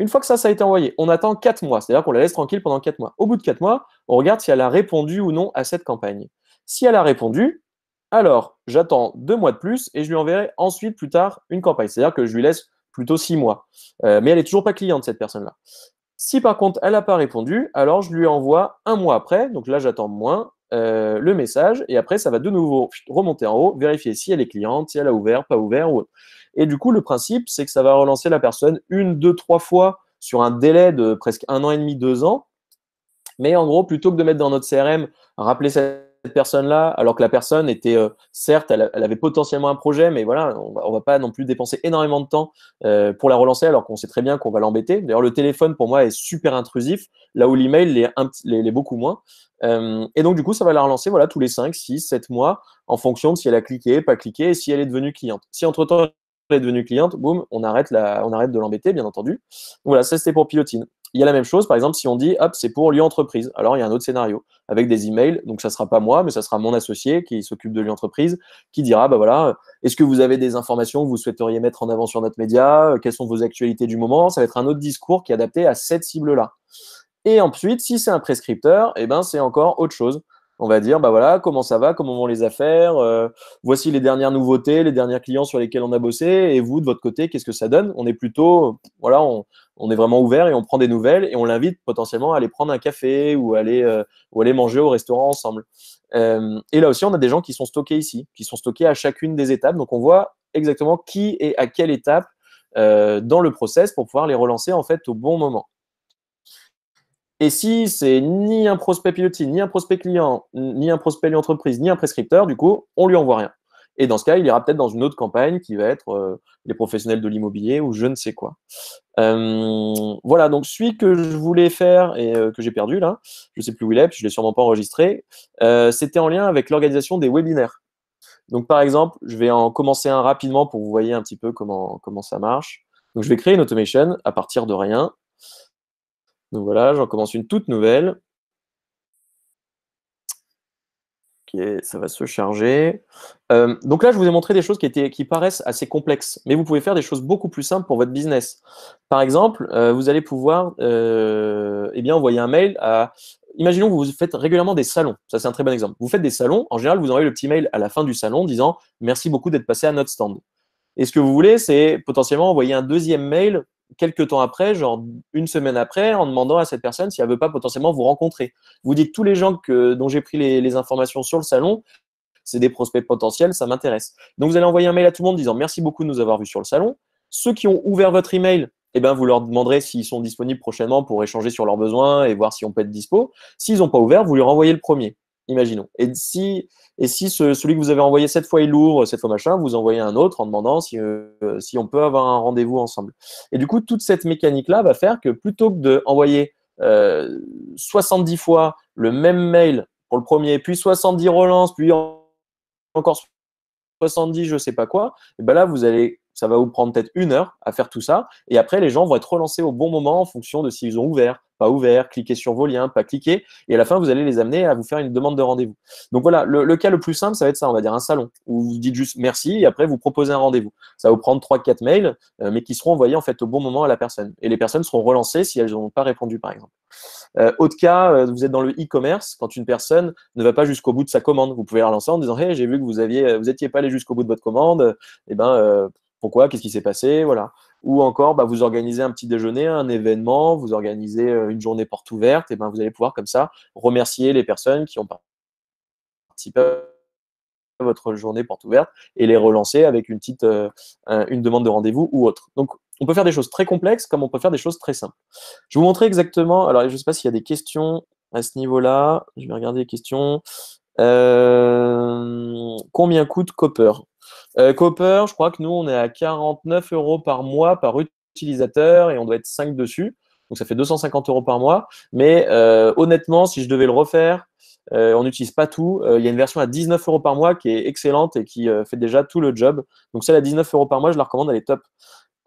une fois que ça, ça a été envoyé, on attend quatre mois, c'est-à-dire qu'on la laisse tranquille pendant quatre mois. Au bout de quatre mois, on regarde si elle a répondu ou non à cette campagne. Si elle a répondu, alors j'attends deux mois de plus et je lui enverrai ensuite plus tard une campagne. C'est-à-dire que je lui laisse plutôt six mois. Euh, mais elle n'est toujours pas cliente, cette personne-là. Si par contre elle n'a pas répondu, alors je lui envoie un mois après, donc là j'attends moins, euh, le message et après ça va de nouveau remonter en haut, vérifier si elle est cliente, si elle a ouvert, pas ouvert ou autre. Et du coup, le principe, c'est que ça va relancer la personne une, deux, trois fois sur un délai de presque un an et demi, deux ans. Mais en gros, plutôt que de mettre dans notre CRM, rappeler cette personne-là, alors que la personne était, euh, certes, elle, avait potentiellement un projet, mais voilà, on va, va pas non plus dépenser énormément de temps euh, pour la relancer, alors qu'on sait très bien qu'on va l'embêter. D'ailleurs, le téléphone, pour moi, est super intrusif, là où l'email l'est beaucoup moins. Euh, et donc, du coup, ça va la relancer voilà, tous les 5, 6, 7 mois en fonction de si elle a cliqué, pas cliqué et si elle est devenue cliente. Si entre-temps, est devenue cliente, boum, on arrête, la, on arrête de l'embêter, bien entendu. voilà, ça c'était pour pilotine. Il y a la même chose, par exemple, si on dit, hop, c'est pour entreprise Alors, il y a un autre scénario avec des emails. Donc, ça ne sera pas moi, mais ça sera mon associé qui s'occupe de l'entreprise, qui dira, bah voilà, euh, est-ce que vous avez des informations que vous souhaiteriez mettre en avant sur notre média euh, Quelles sont vos actualités du moment Ça va être un autre discours qui est adapté à cette cible-là. Et ensuite, si c'est un prescripteur, et eh ben, c'est encore autre chose on va dire, bah voilà, comment ça va, comment vont les affaires, euh, voici les dernières nouveautés, les derniers clients sur lesquels on a bossé, et vous, de votre côté, qu'est-ce que ça donne On est plutôt, voilà, on, est vraiment ouvert et on prend des nouvelles et on l'invite potentiellement à aller prendre un café ou aller, euh, ou aller manger au restaurant ensemble. Euh, et là aussi, on a des gens qui sont stockés ici, qui sont stockés à chacune des étapes, donc on voit exactement qui est à quelle étape dans le process pour pouvoir les relancer en fait au bon moment. Et si c'est ni un prospect piloté, ni un prospect client, ni un prospect entreprise, ni un prescripteur, du coup, on lui envoie rien. Et dans ce cas, il ira peut-être dans une autre campagne qui va être les euh, professionnels de l'immobilier ou je ne sais quoi. Euh, voilà, donc celui que je voulais faire et euh, que j'ai perdu là, je ne sais plus où il est, je ne l'ai sûrement pas enregistré, c'était en lien avec l'organisation des webinaires. Donc par exemple, je vais en commencer un rapidement pour vous voyez un petit peu comment, comment ça marche. Donc je vais créer une automation à partir de rien. Donc voilà, j'en commence une toute nouvelle. Ok, ça va se charger. Euh, donc là, je vous ai montré des choses qui, étaient, qui paraissent assez complexes, mais vous pouvez faire des choses beaucoup plus simples pour votre business. Par exemple, euh, vous allez pouvoir euh, eh bien, envoyer un mail à... Imaginons que vous faites régulièrement des salons. Ça, c'est un très bon exemple. Vous faites des salons. En général, vous envoyez le petit mail à la fin du salon disant « Merci beaucoup d'être passé à notre stand ». Et ce que vous voulez, c'est potentiellement envoyer un deuxième mail quelques temps après, genre une semaine après, en demandant à cette personne si elle ne veut pas potentiellement vous rencontrer. Vous dites tous les gens que, dont j'ai pris les, informations sur le salon, c'est des prospects potentiels, ça m'intéresse. Donc vous allez envoyer un mail à tout le monde disant merci beaucoup de nous avoir vus sur le salon. Ceux qui ont ouvert votre email, eh ben, vous leur demanderez s'ils sont disponibles prochainement pour échanger sur leurs besoins et voir si on peut être dispo. S'ils n'ont pas ouvert, vous leur envoyez le premier imaginons. Et si, et si ce, celui que vous avez envoyé cette fois est lourd, cette fois machin, vous envoyez un autre en demandant si, euh, si on peut avoir un rendez-vous ensemble. Et du coup, toute cette mécanique-là va faire que plutôt que d'envoyer 70 euh, fois le même mail pour le premier, puis 70 relances, puis encore 70 je ne sais pas quoi, et ben là, vous allez ça va vous prendre peut-être une heure à faire tout ça. Et après, les gens vont être relancés au bon moment en fonction de s'ils ont ouvert, pas ouvert, cliqué sur vos liens, pas cliqué. Et à la fin, vous allez les amener à vous faire une demande de rendez-vous. Donc voilà, le, cas le plus simple, ça va être ça, on va dire un salon, où vous dites juste merci et après vous proposez un rendez-vous. Ça va vous prendre 3-4 mails, euh, mais qui seront envoyés en fait au bon moment à la personne. Et les personnes seront relancées si elles n'ont pas répondu, par exemple. Euh, autre cas, euh, vous êtes dans le e-commerce, quand une personne ne va pas jusqu'au bout de sa commande, vous pouvez la relancer en disant Hey, j'ai vu que vous aviez, vous n'étiez pas allé jusqu'au bout de votre commande, et eh ben pourquoi Qu'est-ce qui s'est passé Voilà. Ou encore, bah, vous organisez un petit déjeuner, un événement, vous organisez euh, une journée porte ouverte, et ben vous allez pouvoir comme ça remercier les personnes qui ont participé à votre journée porte ouverte et les relancer avec une petite euh, une demande de rendez-vous ou autre. Donc on peut faire des choses très complexes comme on peut faire des choses très simples. Je vais vous montrer exactement. Alors je ne sais pas s'il y a des questions à ce niveau-là. Je vais regarder les questions. Euh, combien coûte Copper euh, Copper, je crois que nous, on est à 49 euros par mois par utilisateur et on doit être 5 dessus. Donc ça fait 250 euros par mois. Mais euh, honnêtement, si je devais le refaire, euh, on n'utilise pas tout. Il y a une version à 19 euros par mois qui est excellente et qui fait déjà tout le job. Donc celle à 19 euros par mois, je la recommande, elle est top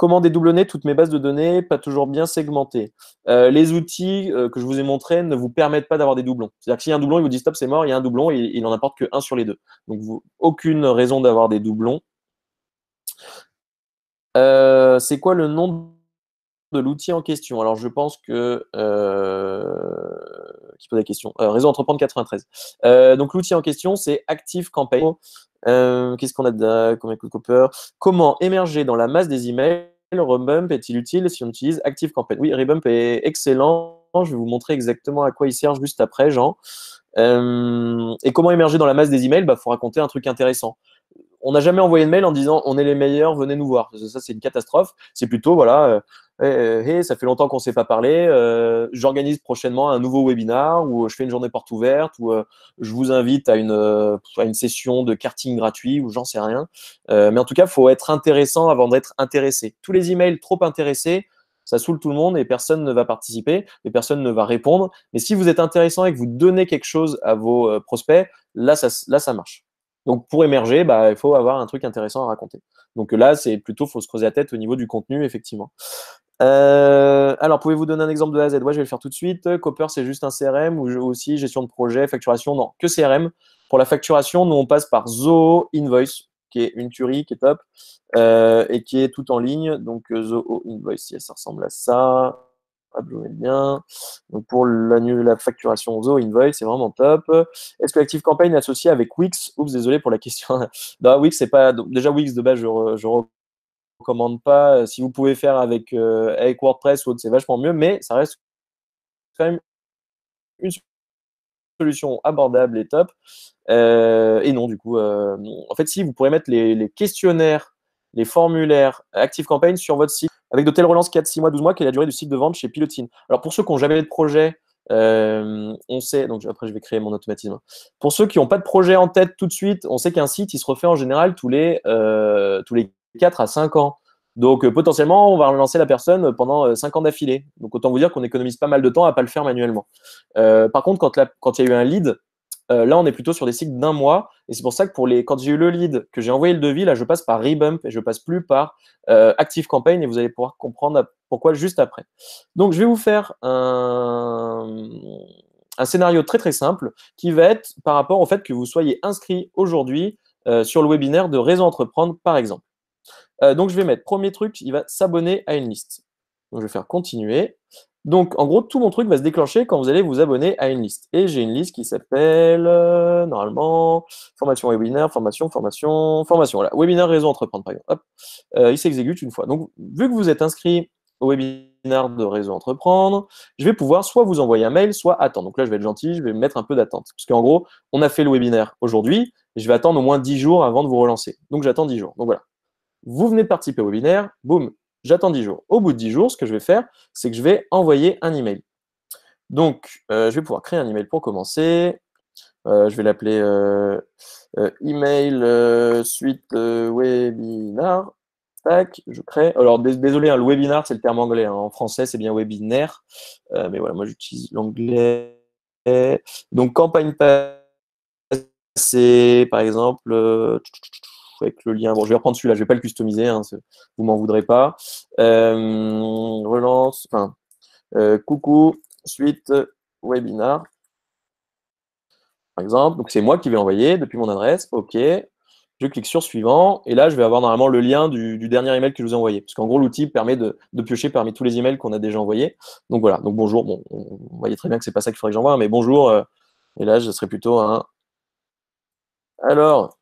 comment dédoublonner toutes mes bases de données, pas toujours bien segmentées. Euh, les outils euh, que je vous ai montrés ne vous permettent pas d'avoir des doublons. C'est-à-dire que s'il y a un doublon, il vous dit stop, c'est mort, il y a un doublon, il n'en apporte que un sur les deux. Donc, aucune raison d'avoir des doublons. Euh, c'est quoi le nom de l'outil en question Alors, je pense que. qui pose la question Réseau Entreprendre 93. donc, l'outil en question, c'est ActiveCampaign. Euh, qu'est-ce qu'on a de, Comment émerger dans la masse des emails Rebump est-il utile si on utilise ActiveCampaign Oui, Rebump est excellent. Je vais vous montrer exactement à quoi il sert juste après, Jean. Euh, et comment émerger dans la masse des emails Il bah, faut raconter un truc intéressant. On n'a jamais envoyé de mail en disant on est les meilleurs, venez nous voir. Ça, c'est une catastrophe. C'est plutôt, voilà, euh, hey, eh, eh, eh, ça fait longtemps qu'on ne s'est pas parlé, euh, j'organise prochainement un nouveau webinar où euh, je fais une journée porte ouverte ou euh, je vous invite à une, une session de karting gratuit ou j'en sais rien. mais en tout cas, il faut être intéressant avant d'être intéressé. Tous les emails trop intéressés, ça saoule tout le monde et personne ne va participer et personne ne va répondre. Mais si vous êtes intéressant et que vous donnez quelque chose à vos prospects, là, ça, ça marche. Donc, pour émerger, bah, il faut avoir un truc intéressant à raconter. Donc là, c'est plutôt, faut se creuser la tête au niveau du contenu, effectivement. Euh, alors, pouvez-vous donner un exemple de A à Z Ouais, je vais le faire tout de suite. Copper, c'est juste un CRM ou aussi gestion de projet, facturation Non, que CRM. Pour la facturation, nous, on passe par Zoho Invoice, qui est une tuerie, qui est top, euh, et qui est tout en ligne. Donc, euh, Zoho Invoice, ça ressemble à ça. bien. Donc, pour la, facturation Zoho Invoice, c'est vraiment top. Est-ce que l'Active Campaign est associé avec Wix Oups, désolé pour la question. Bah, Wix, c'est pas. déjà, Wix, de base, je recommande pas. Euh, si vous pouvez faire avec, euh, avec WordPress ou autre, c'est vachement mieux, mais ça reste quand même une solution abordable et top. Euh, et non, du coup, en fait, si vous pourrez mettre les, questionnaires, les formulaires Active Campaign sur votre site, avec de telles relances 4, 6 mois, 12 mois, qui est la durée du cycle de vente chez Pilotine. Alors, pour ceux qui n'ont jamais de projet, on sait, donc après je vais créer mon automatisme. Hein. Pour ceux qui n'ont pas de projet en tête tout de suite, on sait qu'un site, il se refait en général tous les, tous les 4 à 5 ans. Donc euh, potentiellement, on va relancer la personne pendant 5 euh, ans d'affilée. Donc autant vous dire qu'on économise pas mal de temps à ne pas le faire manuellement. Euh, par contre, quand il y a eu un lead, là on est plutôt sur des cycles d'un mois. Et c'est pour ça que pour les, quand j'ai eu le lead, que j'ai envoyé le devis, là je passe par Rebump et je passe plus par Active Campaign et vous allez pouvoir comprendre pourquoi juste après. Donc je vais vous faire un un scénario très très simple qui va être par rapport au fait que vous soyez inscrit aujourd'hui sur le webinaire de Réseau Entreprendre, par exemple. Euh, donc, je vais mettre premier truc, il va s'abonner à une liste. Donc, je vais faire continuer. Donc, en gros, tout mon truc va se déclencher quand vous allez vous abonner à une liste. Et j'ai une liste qui s'appelle, euh, normalement, formation webinaire, formation, formation, formation. Voilà, webinaire réseau entreprendre, par exemple. Euh, il s'exécute une fois. Donc, vu que vous êtes inscrit au webinaire de réseau entreprendre, je vais pouvoir soit vous envoyer un mail, soit attendre. Donc là, je vais être gentil, je vais mettre un peu d'attente. Parce qu'en gros, on a fait le webinaire aujourd'hui, je vais attendre au moins 10 jours avant de vous relancer. Donc, j'attends 10 jours. Donc, voilà vous venez de participer au webinaire, boum, j'attends 10 jours. Au bout de 10 jours, ce que je vais faire, c'est que je vais envoyer un email. Donc, euh, je vais pouvoir créer un email pour commencer. Euh, je vais l'appeler euh, email suite webinar. Tac, je crée. Alors, désolé, un hein, le webinar, c'est le terme anglais. Hein. En français, c'est bien webinaire. mais voilà, moi, j'utilise l'anglais. Donc, campagne c'est par exemple avec le lien. Bon, je vais reprendre celui-là, je ne vais pas le customiser, vous hein, vous m'en voudrez pas. Euh, relance, enfin, euh, coucou, suite webinar. Par exemple, donc c'est moi qui vais envoyer depuis mon adresse. OK, je clique sur suivant et là je vais avoir normalement le lien du, dernier email que je vous ai envoyé parce qu'en gros l'outil permet de, piocher parmi tous les emails qu'on a déjà envoyés donc voilà donc bonjour bon vous voyez très bien que ce n'est pas ça qu'il faudrait que j'envoie hein, mais bonjour euh, et là je serais plutôt un alors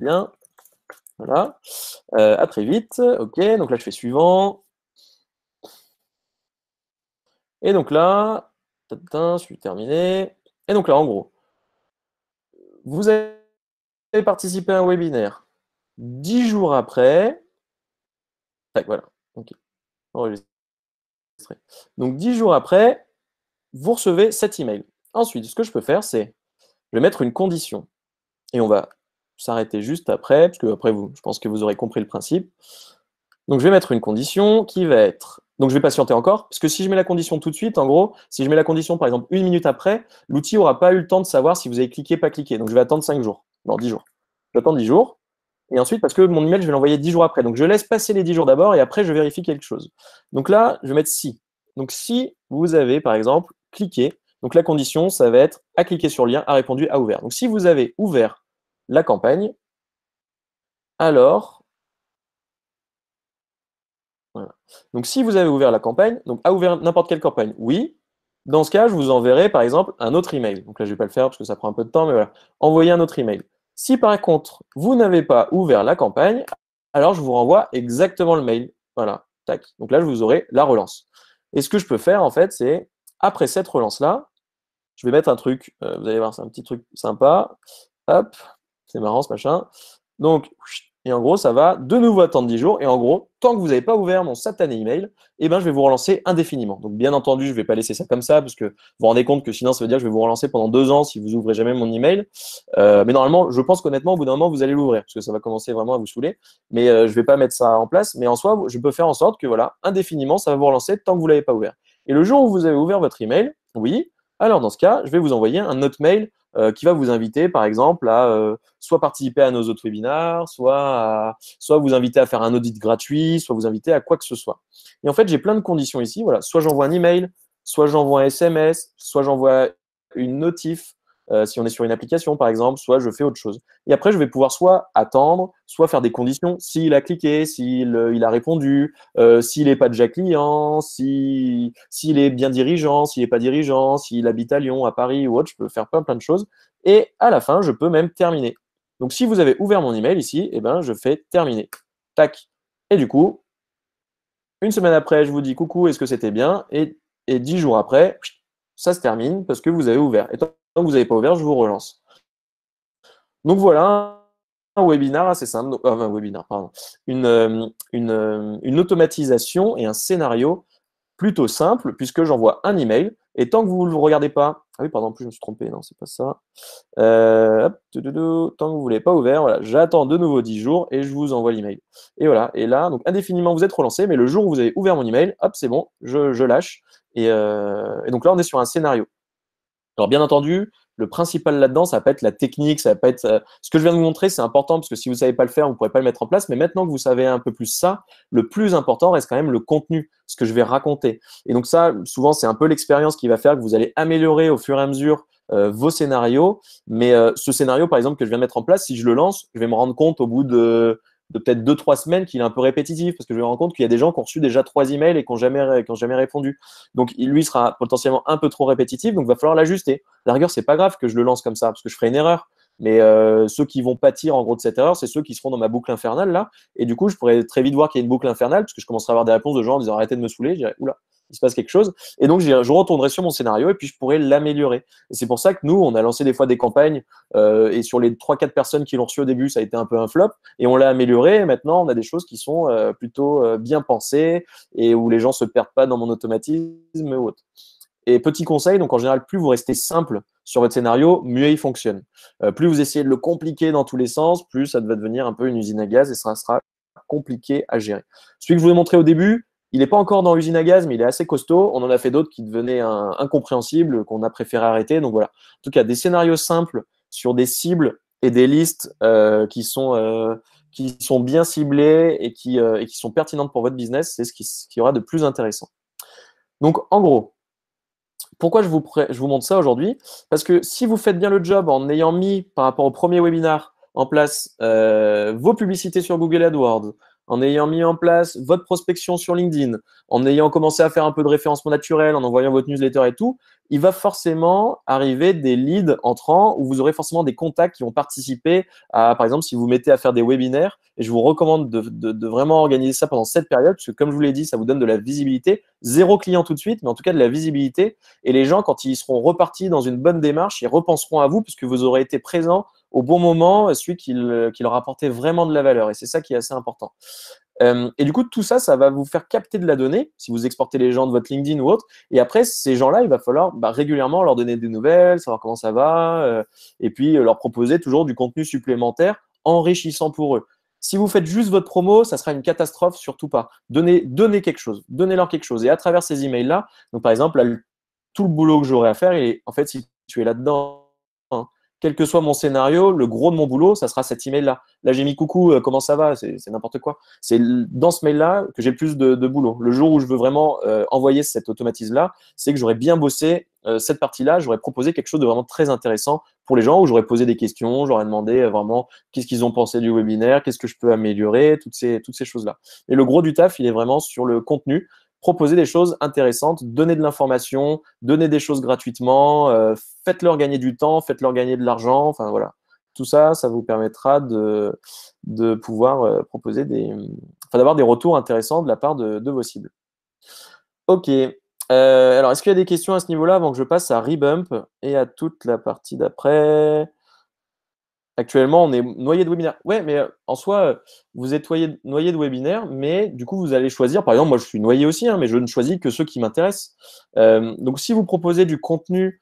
bien. Voilà. Euh, à très vite. OK, donc là, je fais suivant. Et donc là, je suis terminé. Et donc là, en gros, vous avez participé à un webinaire. Dix jours après, voilà, ok, Donc dix jours après, vous recevez cet email. Ensuite, ce que je peux faire, c'est, je vais mettre une condition. Et on va s'arrêter juste après, parce que après vous, je pense que vous aurez compris le principe. Donc je vais mettre une condition qui va être. Donc je vais patienter encore, parce que si je mets la condition tout de suite, en gros, si je mets la condition par exemple une minute après, l'outil n'aura pas eu le temps de savoir si vous avez cliqué, pas cliqué. Donc je vais attendre 5 jours, non 10 jours. j'attends dix 10 jours. Et ensuite, parce que mon email, je vais l'envoyer 10 jours après. Donc je laisse passer les 10 jours d'abord et après je vérifie quelque chose. Donc là, je vais mettre si. Donc si vous avez par exemple cliqué, donc la condition, ça va être à cliquer sur le lien, à répondu, à ouvert. Donc si vous avez ouvert la campagne, alors, donc si vous avez ouvert la campagne, donc a ouvert n'importe quelle campagne, oui, dans ce cas, je vous enverrai par exemple un autre email. Donc là, je ne vais pas le faire parce que ça prend un peu de temps, mais voilà. Envoyez un autre email. Si par contre, vous n'avez pas ouvert la campagne, alors je vous renvoie exactement le mail. Voilà, tac. Donc là, je vous aurai la relance. Et ce que je peux faire, en fait, c'est après cette relance-là, je vais mettre un truc. Euh, vous allez voir, c'est un petit truc sympa. Hop, c'est marrant ce machin. Donc, et en gros, ça va de nouveau attendre 10 jours. Et en gros, tant que vous n'avez pas ouvert mon satané email, eh ben, je vais vous relancer indéfiniment. Donc, bien entendu, je ne vais pas laisser ça comme ça parce que vous vous rendez compte que sinon, ça veut dire que je vais vous relancer pendant deux ans si vous ouvrez jamais mon email. Euh, mais normalement, je pense qu'honnêtement, au bout d'un moment, vous allez l'ouvrir parce que ça va commencer vraiment à vous saouler. Mais euh, je ne vais pas mettre ça en place. Mais en soi, je peux faire en sorte que, voilà, indéfiniment, ça va vous relancer tant que vous ne l'avez pas ouvert. Et le jour où vous avez ouvert votre email, oui, alors dans ce cas, je vais vous envoyer un autre mail euh, qui va vous inviter, par exemple, à euh, soit participer à nos autres webinaires, soit, soit vous inviter à faire un audit gratuit, soit vous inviter à quoi que ce soit. Et en fait, j'ai plein de conditions ici. Voilà, soit j'envoie un email, soit j'envoie un SMS, soit j'envoie une notif, euh, si on est sur une application par exemple, soit je fais autre chose. Et après, je vais pouvoir soit attendre, soit faire des conditions, s'il a cliqué, s'il euh, il a répondu, euh, s'il n'est pas déjà client, s'il est bien dirigeant, s'il n'est pas dirigeant, s'il habite à Lyon, à Paris ou autre, je peux faire plein de choses. Et à la fin, je peux même terminer. Donc si vous avez ouvert mon email ici, eh ben, je fais terminer. Tac. Et du coup, une semaine après, je vous dis coucou, est-ce que c'était bien et, et dix jours après, ça se termine parce que vous avez ouvert. Et Tant que vous n'avez pas ouvert, je vous relance. Donc voilà un webinar assez simple, euh, un webinar, pardon, une, euh, euh, une, automatisation et un scénario plutôt simple, puisque j'envoie un email, et tant que vous ne le regardez pas, ah oui, pardon, plus je me suis trompé, non, c'est pas ça, tant que vous ne l'avez pas ouvert, voilà, j'attends de nouveau 10 jours et je vous envoie l'email. Et voilà, et là, donc indéfiniment, vous êtes relancé, mais le jour où vous avez ouvert mon email, hop, c'est bon, je, lâche, et donc là, on est sur un scénario. Alors bien entendu, le principal là-dedans, ça va pas être la technique, ça va pas être euh, ce que je viens de vous montrer, c'est important parce que si vous savez pas le faire, vous pourrez pas le mettre en place. Mais maintenant que vous savez un peu plus ça, le plus important reste quand même le contenu, ce que je vais raconter. Et donc ça, souvent, c'est un peu l'expérience qui va faire que vous allez améliorer au fur et à mesure euh, vos scénarios. Mais euh, ce scénario, par exemple, que je viens de mettre en place, si je le lance, je vais me rendre compte au bout de de peut-être deux trois semaines qu'il est un peu répétitif parce que je me rends compte qu'il y a des gens qui ont reçu déjà trois emails et qui n'ont jamais, jamais répondu. Donc lui sera potentiellement un peu trop répétitif, donc il va falloir l'ajuster. La rigueur, c'est pas grave que je le lance comme ça parce que je ferai une erreur. Mais euh, ceux qui vont pâtir en gros de cette erreur, c'est ceux qui seront dans ma boucle infernale là. Et du coup, je pourrais très vite voir qu'il y a une boucle infernale, parce que je commencerai à avoir des réponses de gens en disant arrêtez de me saouler. Je dirais oula, il se passe quelque chose. Et donc, je retournerai sur mon scénario et puis je pourrais l'améliorer. Et c'est pour ça que nous, on a lancé des fois des campagnes euh, et sur les 3-4 personnes qui l'ont reçu au début, ça a été un peu un flop et on l'a amélioré. Et maintenant, on a des choses qui sont euh, plutôt euh, bien pensées et où les gens se perdent pas dans mon automatisme ou autre. Et petit conseil, donc en général, plus vous restez simple sur votre scénario, mieux il fonctionne. Euh, plus vous essayez de le compliquer dans tous les sens, plus ça va devenir un peu une usine à gaz et ça sera compliqué à gérer. Celui que je vous ai montré au début, il n'est pas encore dans l'usine à gaz, mais il est assez costaud. On en a fait d'autres qui devenaient incompréhensibles, qu'on a préféré arrêter. Donc voilà. En tout cas, des scénarios simples sur des cibles et des listes euh, qui sont euh, qui sont bien ciblées et qui, qui sont pertinentes pour votre business, c'est ce qui, ce qui aura de plus intéressant. Donc en gros, pourquoi je vous, montre ça aujourd'hui Parce que si vous faites bien le job en ayant mis, par rapport au premier webinar, en place euh, vos publicités sur Google AdWords, en ayant mis en place votre prospection sur LinkedIn, en ayant commencé à faire un peu de référencement naturel, en envoyant votre newsletter et tout, il va forcément arriver des leads entrants où vous aurez forcément des contacts qui vont participer à, par exemple, si vous mettez à faire des webinaires, et je vous recommande de, vraiment organiser ça pendant cette période, parce que comme je vous l'ai dit, ça vous donne de la visibilité, zéro client tout de suite, mais en tout cas de la visibilité, et les gens, quand ils seront repartis dans une bonne démarche, ils repenseront à vous, puisque vous aurez été présent au bon moment, celui qui, qui leur apportait vraiment de la valeur. Et c'est ça qui est assez important. Euh, et du coup, tout ça, ça va vous faire capter de la donnée, si vous exportez les gens de votre LinkedIn ou autre. Et après, ces gens-là, il va falloir bah, régulièrement leur donner des nouvelles, savoir comment ça va, euh, et puis euh, leur proposer toujours du contenu supplémentaire enrichissant pour eux. Si vous faites juste votre promo, ça sera une catastrophe, surtout pas. Donnez, donnez quelque chose, donnez-leur quelque chose. Et à travers ces emails-là, donc par exemple, tout le boulot que j'aurais à faire, et en fait, si tu es là-dedans, quel que soit mon scénario, le gros de mon boulot, ça sera cet email-là. Là, j'ai mis coucou, euh, comment ça va C'est n'importe quoi. C'est dans ce mail-là que j'ai plus de, boulot. Le jour où je veux vraiment euh, envoyer cette automatise là c'est que j'aurais bien bossé euh, cette partie-là, j'aurais proposé quelque chose de vraiment très intéressant pour les gens, où j'aurais posé des questions, j'aurais demandé vraiment qu'est-ce qu'ils ont pensé du webinaire, qu'est-ce que je peux améliorer, toutes ces, toutes ces choses-là. Et le gros du taf, il est vraiment sur le contenu proposer des choses intéressantes, donner de l'information, donner des choses gratuitement, euh, faites-leur gagner du temps, faites-leur gagner de l'argent, enfin voilà. Tout ça, ça vous permettra de, pouvoir euh, proposer des, enfin, d'avoir des retours intéressants de la part de, vos cibles. Ok. Euh, alors, est-ce qu'il y a des questions à ce niveau-là avant que je passe à Rebump et à toute la partie d'après actuellement, on est noyé de webinaire. Ouais, mais euh, en soi, euh, vous êtes noyé, de webinaire, mais du coup, vous allez choisir, par exemple, moi je suis noyé aussi, hein, mais je ne choisis que ceux qui m'intéressent. Euh, donc, si vous proposez du contenu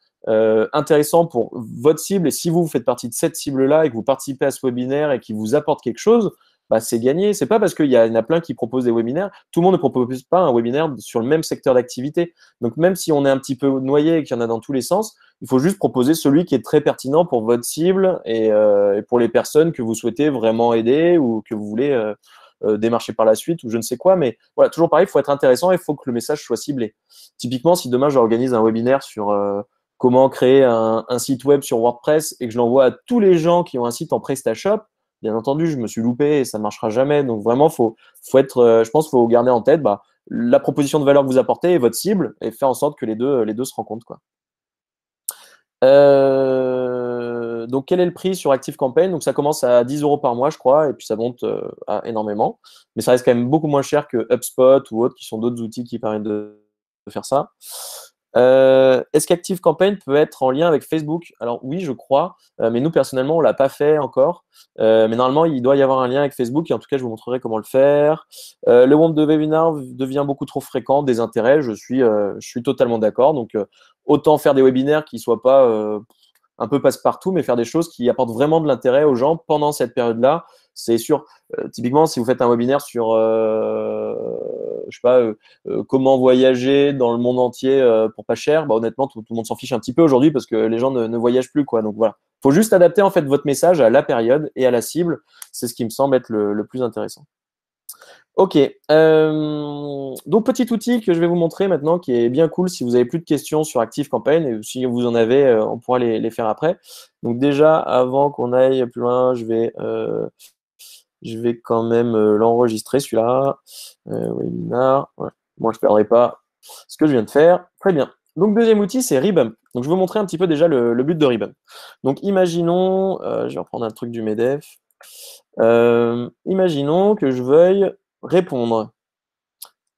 intéressant pour votre cible, et si vous, faites partie de cette cible-là et que vous participez à ce webinaire et qu'il vous apporte quelque chose, bah, c'est gagné. C'est pas parce qu'il y, en a, plein qui proposent des webinaires. Tout le monde ne propose pas un webinaire sur le même secteur d'activité. Donc, même si on est un petit peu noyé et qu'il y en a dans tous les sens, il faut juste proposer celui qui est très pertinent pour votre cible et, euh, pour les personnes que vous souhaitez vraiment aider ou que vous voulez euh, euh, démarcher par la suite ou je ne sais quoi. Mais voilà, toujours pareil, il faut être intéressant et il faut que le message soit ciblé. Typiquement, si demain j'organise un webinaire sur comment créer un, un, site web sur WordPress et que je l'envoie à tous les gens qui ont un site en PrestaShop, bien entendu, je me suis loupé et ça ne marchera jamais. Donc vraiment, faut, faut être, euh, je pense, faut garder en tête bah, la proposition de valeur que vous apportez et votre cible et faire en sorte que les deux, euh, les deux se rencontrent. Quoi. Euh, donc quel est le prix sur Active Campaign Donc ça commence à 10 euros par mois, je crois, et puis ça monte énormément. Mais ça reste quand même beaucoup moins cher que HubSpot ou autres qui sont d'autres outils qui permettent de faire ça. Euh, Est-ce qu'Active Campaign peut être en lien avec Facebook Alors oui, je crois, euh, mais nous personnellement, on ne l'a pas fait encore. Euh, mais normalement, il doit y avoir un lien avec Facebook et en tout cas, je vous montrerai comment le faire. le monde de webinars devient beaucoup trop fréquent, des intérêts, je suis, je suis totalement d'accord. Donc autant faire des webinaires qui ne soient pas un peu passe-partout, mais faire des choses qui apportent vraiment de l'intérêt aux gens pendant cette période-là c'est sûr, euh, typiquement, si vous faites un webinaire sur, euh, je sais pas, euh, comment voyager dans le monde entier pour pas cher, bah, honnêtement, tout, le monde s'en fiche un petit peu aujourd'hui parce que les gens ne, voyagent plus, quoi. Donc voilà, faut juste adapter en fait votre message à la période et à la cible. C'est ce qui me semble être le, plus intéressant. Ok, donc petit outil que je vais vous montrer maintenant qui est bien cool si vous avez plus de questions sur Active Campaign et si vous en avez, on pourra les, les faire après. Donc déjà, avant qu'on aille plus loin, je vais je vais quand même euh, l'enregistrer, celui-là. Euh, Moi, je ne perdrai pas ce que je viens de faire. Très bien. Donc, deuxième outil, c'est Ribbon. Donc, je vais vous montrer un petit peu déjà le, but de ribbon Donc, imaginons, euh, je vais reprendre un truc du MEDEF. imaginons que je veuille répondre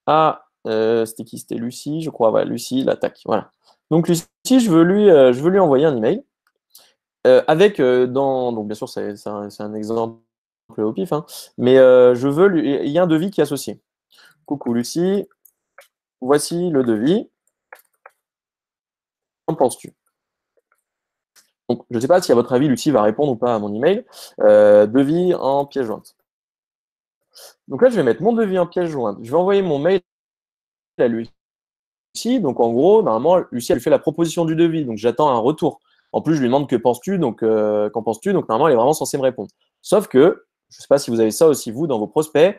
à, c'était qui C'était Lucie, je crois. voilà. Lucie, l'attaque. Voilà. Donc, Lucie, je veux lui, je veux lui envoyer un email. avec dans donc bien sûr c'est un, exemple pif, hein. mais euh, je veux. Il y a un devis qui est associé. Coucou Lucie, voici le devis. Qu'en penses-tu Donc, je ne sais pas si à votre avis Lucie va répondre ou pas à mon email. Euh, devis en pièce jointe. Donc là, je vais mettre mon devis en pièce jointe. Je vais envoyer mon mail à Lucie. Donc en gros, normalement, Lucie, elle fait la proposition du devis. Donc j'attends un retour. En plus, je lui demande que penses-tu, donc euh, qu'en penses-tu. Donc normalement, elle est vraiment censée me répondre. Sauf que je ne sais pas si vous avez ça aussi, vous, dans vos prospects.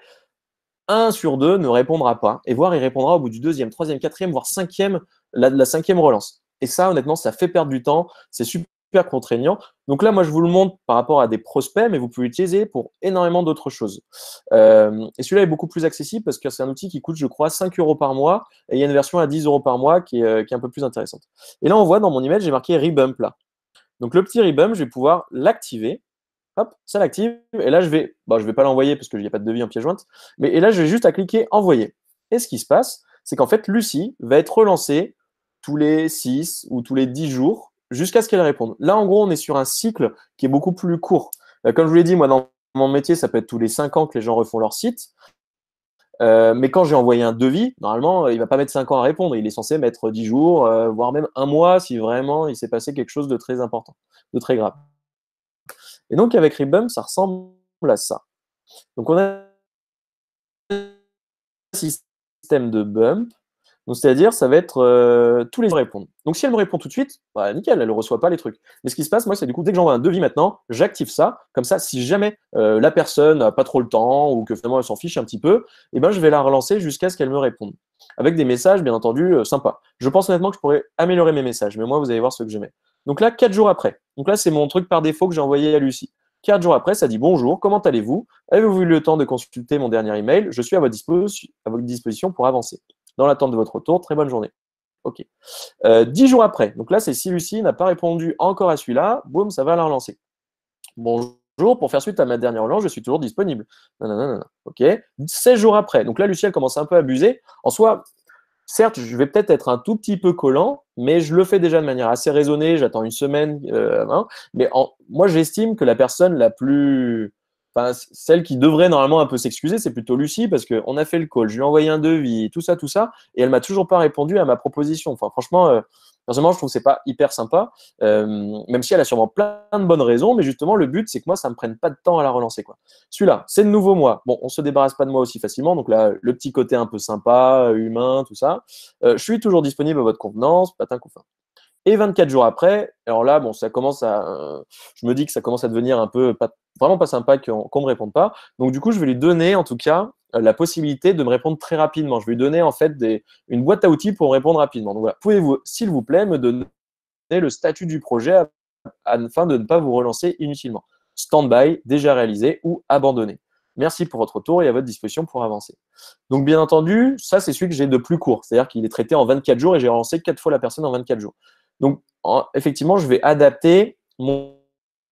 Un sur deux ne répondra pas, et voire il répondra au bout du deuxième, troisième, quatrième, voire cinquième, la, cinquième relance. Et ça, honnêtement, ça fait perdre du temps, c'est super contraignant. Donc là, moi, je vous le montre par rapport à des prospects, mais vous pouvez l'utiliser pour énormément d'autres choses. Euh, et celui-là est beaucoup plus accessible parce que c'est un outil qui coûte, je crois, 5 euros par mois, et il y a une version à 10 euros par mois qui est, euh, qui est un peu plus intéressante. Et là, on voit dans mon email, j'ai marqué Rebump là. Donc le petit rebump, je vais pouvoir l'activer ça l'active. Et là, je vais, bon, bah, je vais pas l'envoyer parce que je a pas de devis en pièce jointe. Mais et là, je vais juste à cliquer envoyer. Et ce qui se passe, c'est qu'en fait, Lucie va être relancée tous les 6 ou tous les 10 jours jusqu'à ce qu'elle réponde. Là, en gros, on est sur un cycle qui est beaucoup plus court. Euh, comme je vous l'ai dit, moi, dans mon métier, ça peut être tous les 5 ans que les gens refont leur site. Euh, mais quand j'ai envoyé un devis, normalement, euh, il va pas mettre 5 ans à répondre. Il est censé mettre 10 jours, voire même un mois si vraiment il s'est passé quelque chose de très important, de très grave. Et donc avec Ribum, ça ressemble à ça. Donc on a un système de bump. Donc c'est-à-dire, ça va être euh, tous les répondre. Donc si elle me répond tout de suite, bah, nickel, elle ne reçoit pas les trucs. Mais ce qui se passe, moi, c'est du coup, dès que j'envoie un devis maintenant, j'active ça. Comme ça, si jamais euh, la personne n'a pas trop le temps ou que finalement elle s'en fiche un petit peu, eh ben, je vais la relancer jusqu'à ce qu'elle me réponde. Avec des messages, bien entendu, euh, sympas. Je pense honnêtement que je pourrais améliorer mes messages, mais moi, vous allez voir ce que je mets. Donc là, quatre jours après. Donc là, c'est mon truc par défaut que j'ai envoyé à Lucie. Quatre jours après, ça dit bonjour, comment allez-vous Avez-vous eu le temps de consulter mon dernier email Je suis à votre, disposition pour avancer. Dans l'attente de votre retour, très bonne journée. OK. Euh, dix jours après, donc là, c'est si Lucie n'a pas répondu encore à celui-là, boum, ça va la relancer. Bonjour, pour faire suite à ma dernière relance, je suis toujours disponible. OK. 16 jours après, donc là, Lucie, elle commence un peu à abuser. En soi, certes, je vais peut-être être un tout petit peu collant, mais je le fais déjà de manière assez raisonnée. J'attends une semaine, euh, hein. mais moi, j'estime que la personne la plus celle qui devrait normalement un peu s'excuser, c'est plutôt Lucie, parce qu'on a fait le call, je lui ai envoyé un devis, tout ça, tout ça, et elle m'a toujours pas répondu à ma proposition. franchement, euh, personnellement, je trouve que c'est pas hyper sympa, euh, même si elle a sûrement plein de bonnes raisons, mais justement, le but, c'est que moi, ça me prenne pas de temps à la relancer. quoi. Celui-là, c'est de nouveau moi. Bon, on se débarrasse pas de moi aussi facilement, donc là, le petit côté un peu sympa, humain, tout ça. Euh, je suis toujours disponible à votre convenance, patin, confin. Et 24 jours après, alors là, bon, ça commence à. Euh, je me dis que ça commence à devenir un peu vraiment pas sympa qu'on ne me réponde pas. Donc, du coup, je vais lui donner, en tout cas, euh, la possibilité de me répondre très rapidement. Je vais lui donner, en fait, une boîte à outils pour répondre rapidement. Donc, Pouvez-vous, s'il vous plaît, me donner le statut du projet afin de ne pas vous relancer inutilement Stand-by, déjà réalisé ou abandonné. Merci pour votre retour et à votre disposition pour avancer. Donc, bien entendu, ça, c'est celui que j'ai de plus court. C'est-à-dire qu'il est traité en 24 jours et j'ai relancé quatre fois la personne en 24 jours. Donc, effectivement, je vais adapter mon,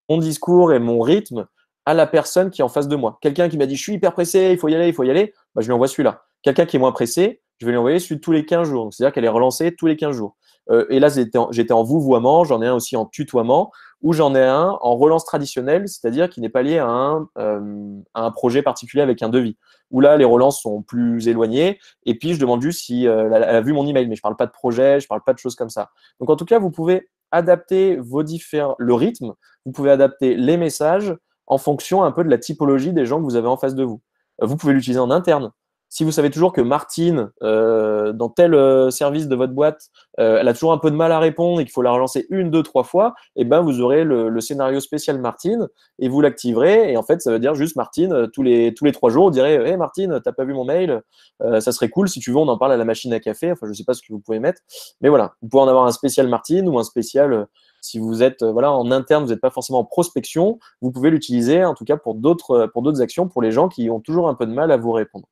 discours et mon rythme à la personne qui est en face de moi. Quelqu'un qui m'a dit, je suis hyper pressé, il faut y aller, il faut y aller, bah, je lui envoie celui-là. Quelqu'un qui est moins pressé, je vais lui envoyer celui tous les 15 jours. C'est-à-dire qu'elle est relancée tous les 15 jours. Euh, et là, j'étais en, vouvoiement, j'en ai un aussi en tutoiement, ou j'en ai un en relance traditionnelle, c'est-à-dire qui n'est pas lié à un, euh, projet particulier avec un devis. Où là, les relances sont plus éloignées, et puis je demande juste si euh, elle a vu mon email, mais je ne parle pas de projet, je ne parle pas de choses comme ça. Donc en tout cas, vous pouvez adapter vos différents, le rythme, vous pouvez adapter les messages en fonction un peu de la typologie des gens que vous avez en face de vous. Vous pouvez l'utiliser en interne si vous savez toujours que Martine, euh, dans tel euh, service de votre boîte, euh, elle a toujours un peu de mal à répondre et qu'il faut la relancer une, deux, trois fois, eh ben vous aurez le, scénario spécial Martine et vous l'activerez. Et en fait, ça veut dire juste Martine, tous les, tous les trois jours, on dirait Hé hey Martine, t'as pas vu mon mail Ça serait cool, si tu veux, on en parle à la machine à café. Enfin, je sais pas ce que vous pouvez mettre. Mais voilà, vous pouvez en avoir un spécial Martine ou un spécial si vous êtes voilà en interne, vous n'êtes pas forcément en prospection, vous pouvez l'utiliser en tout cas pour d'autres pour d'autres actions pour les gens qui ont toujours un peu de mal à vous répondre.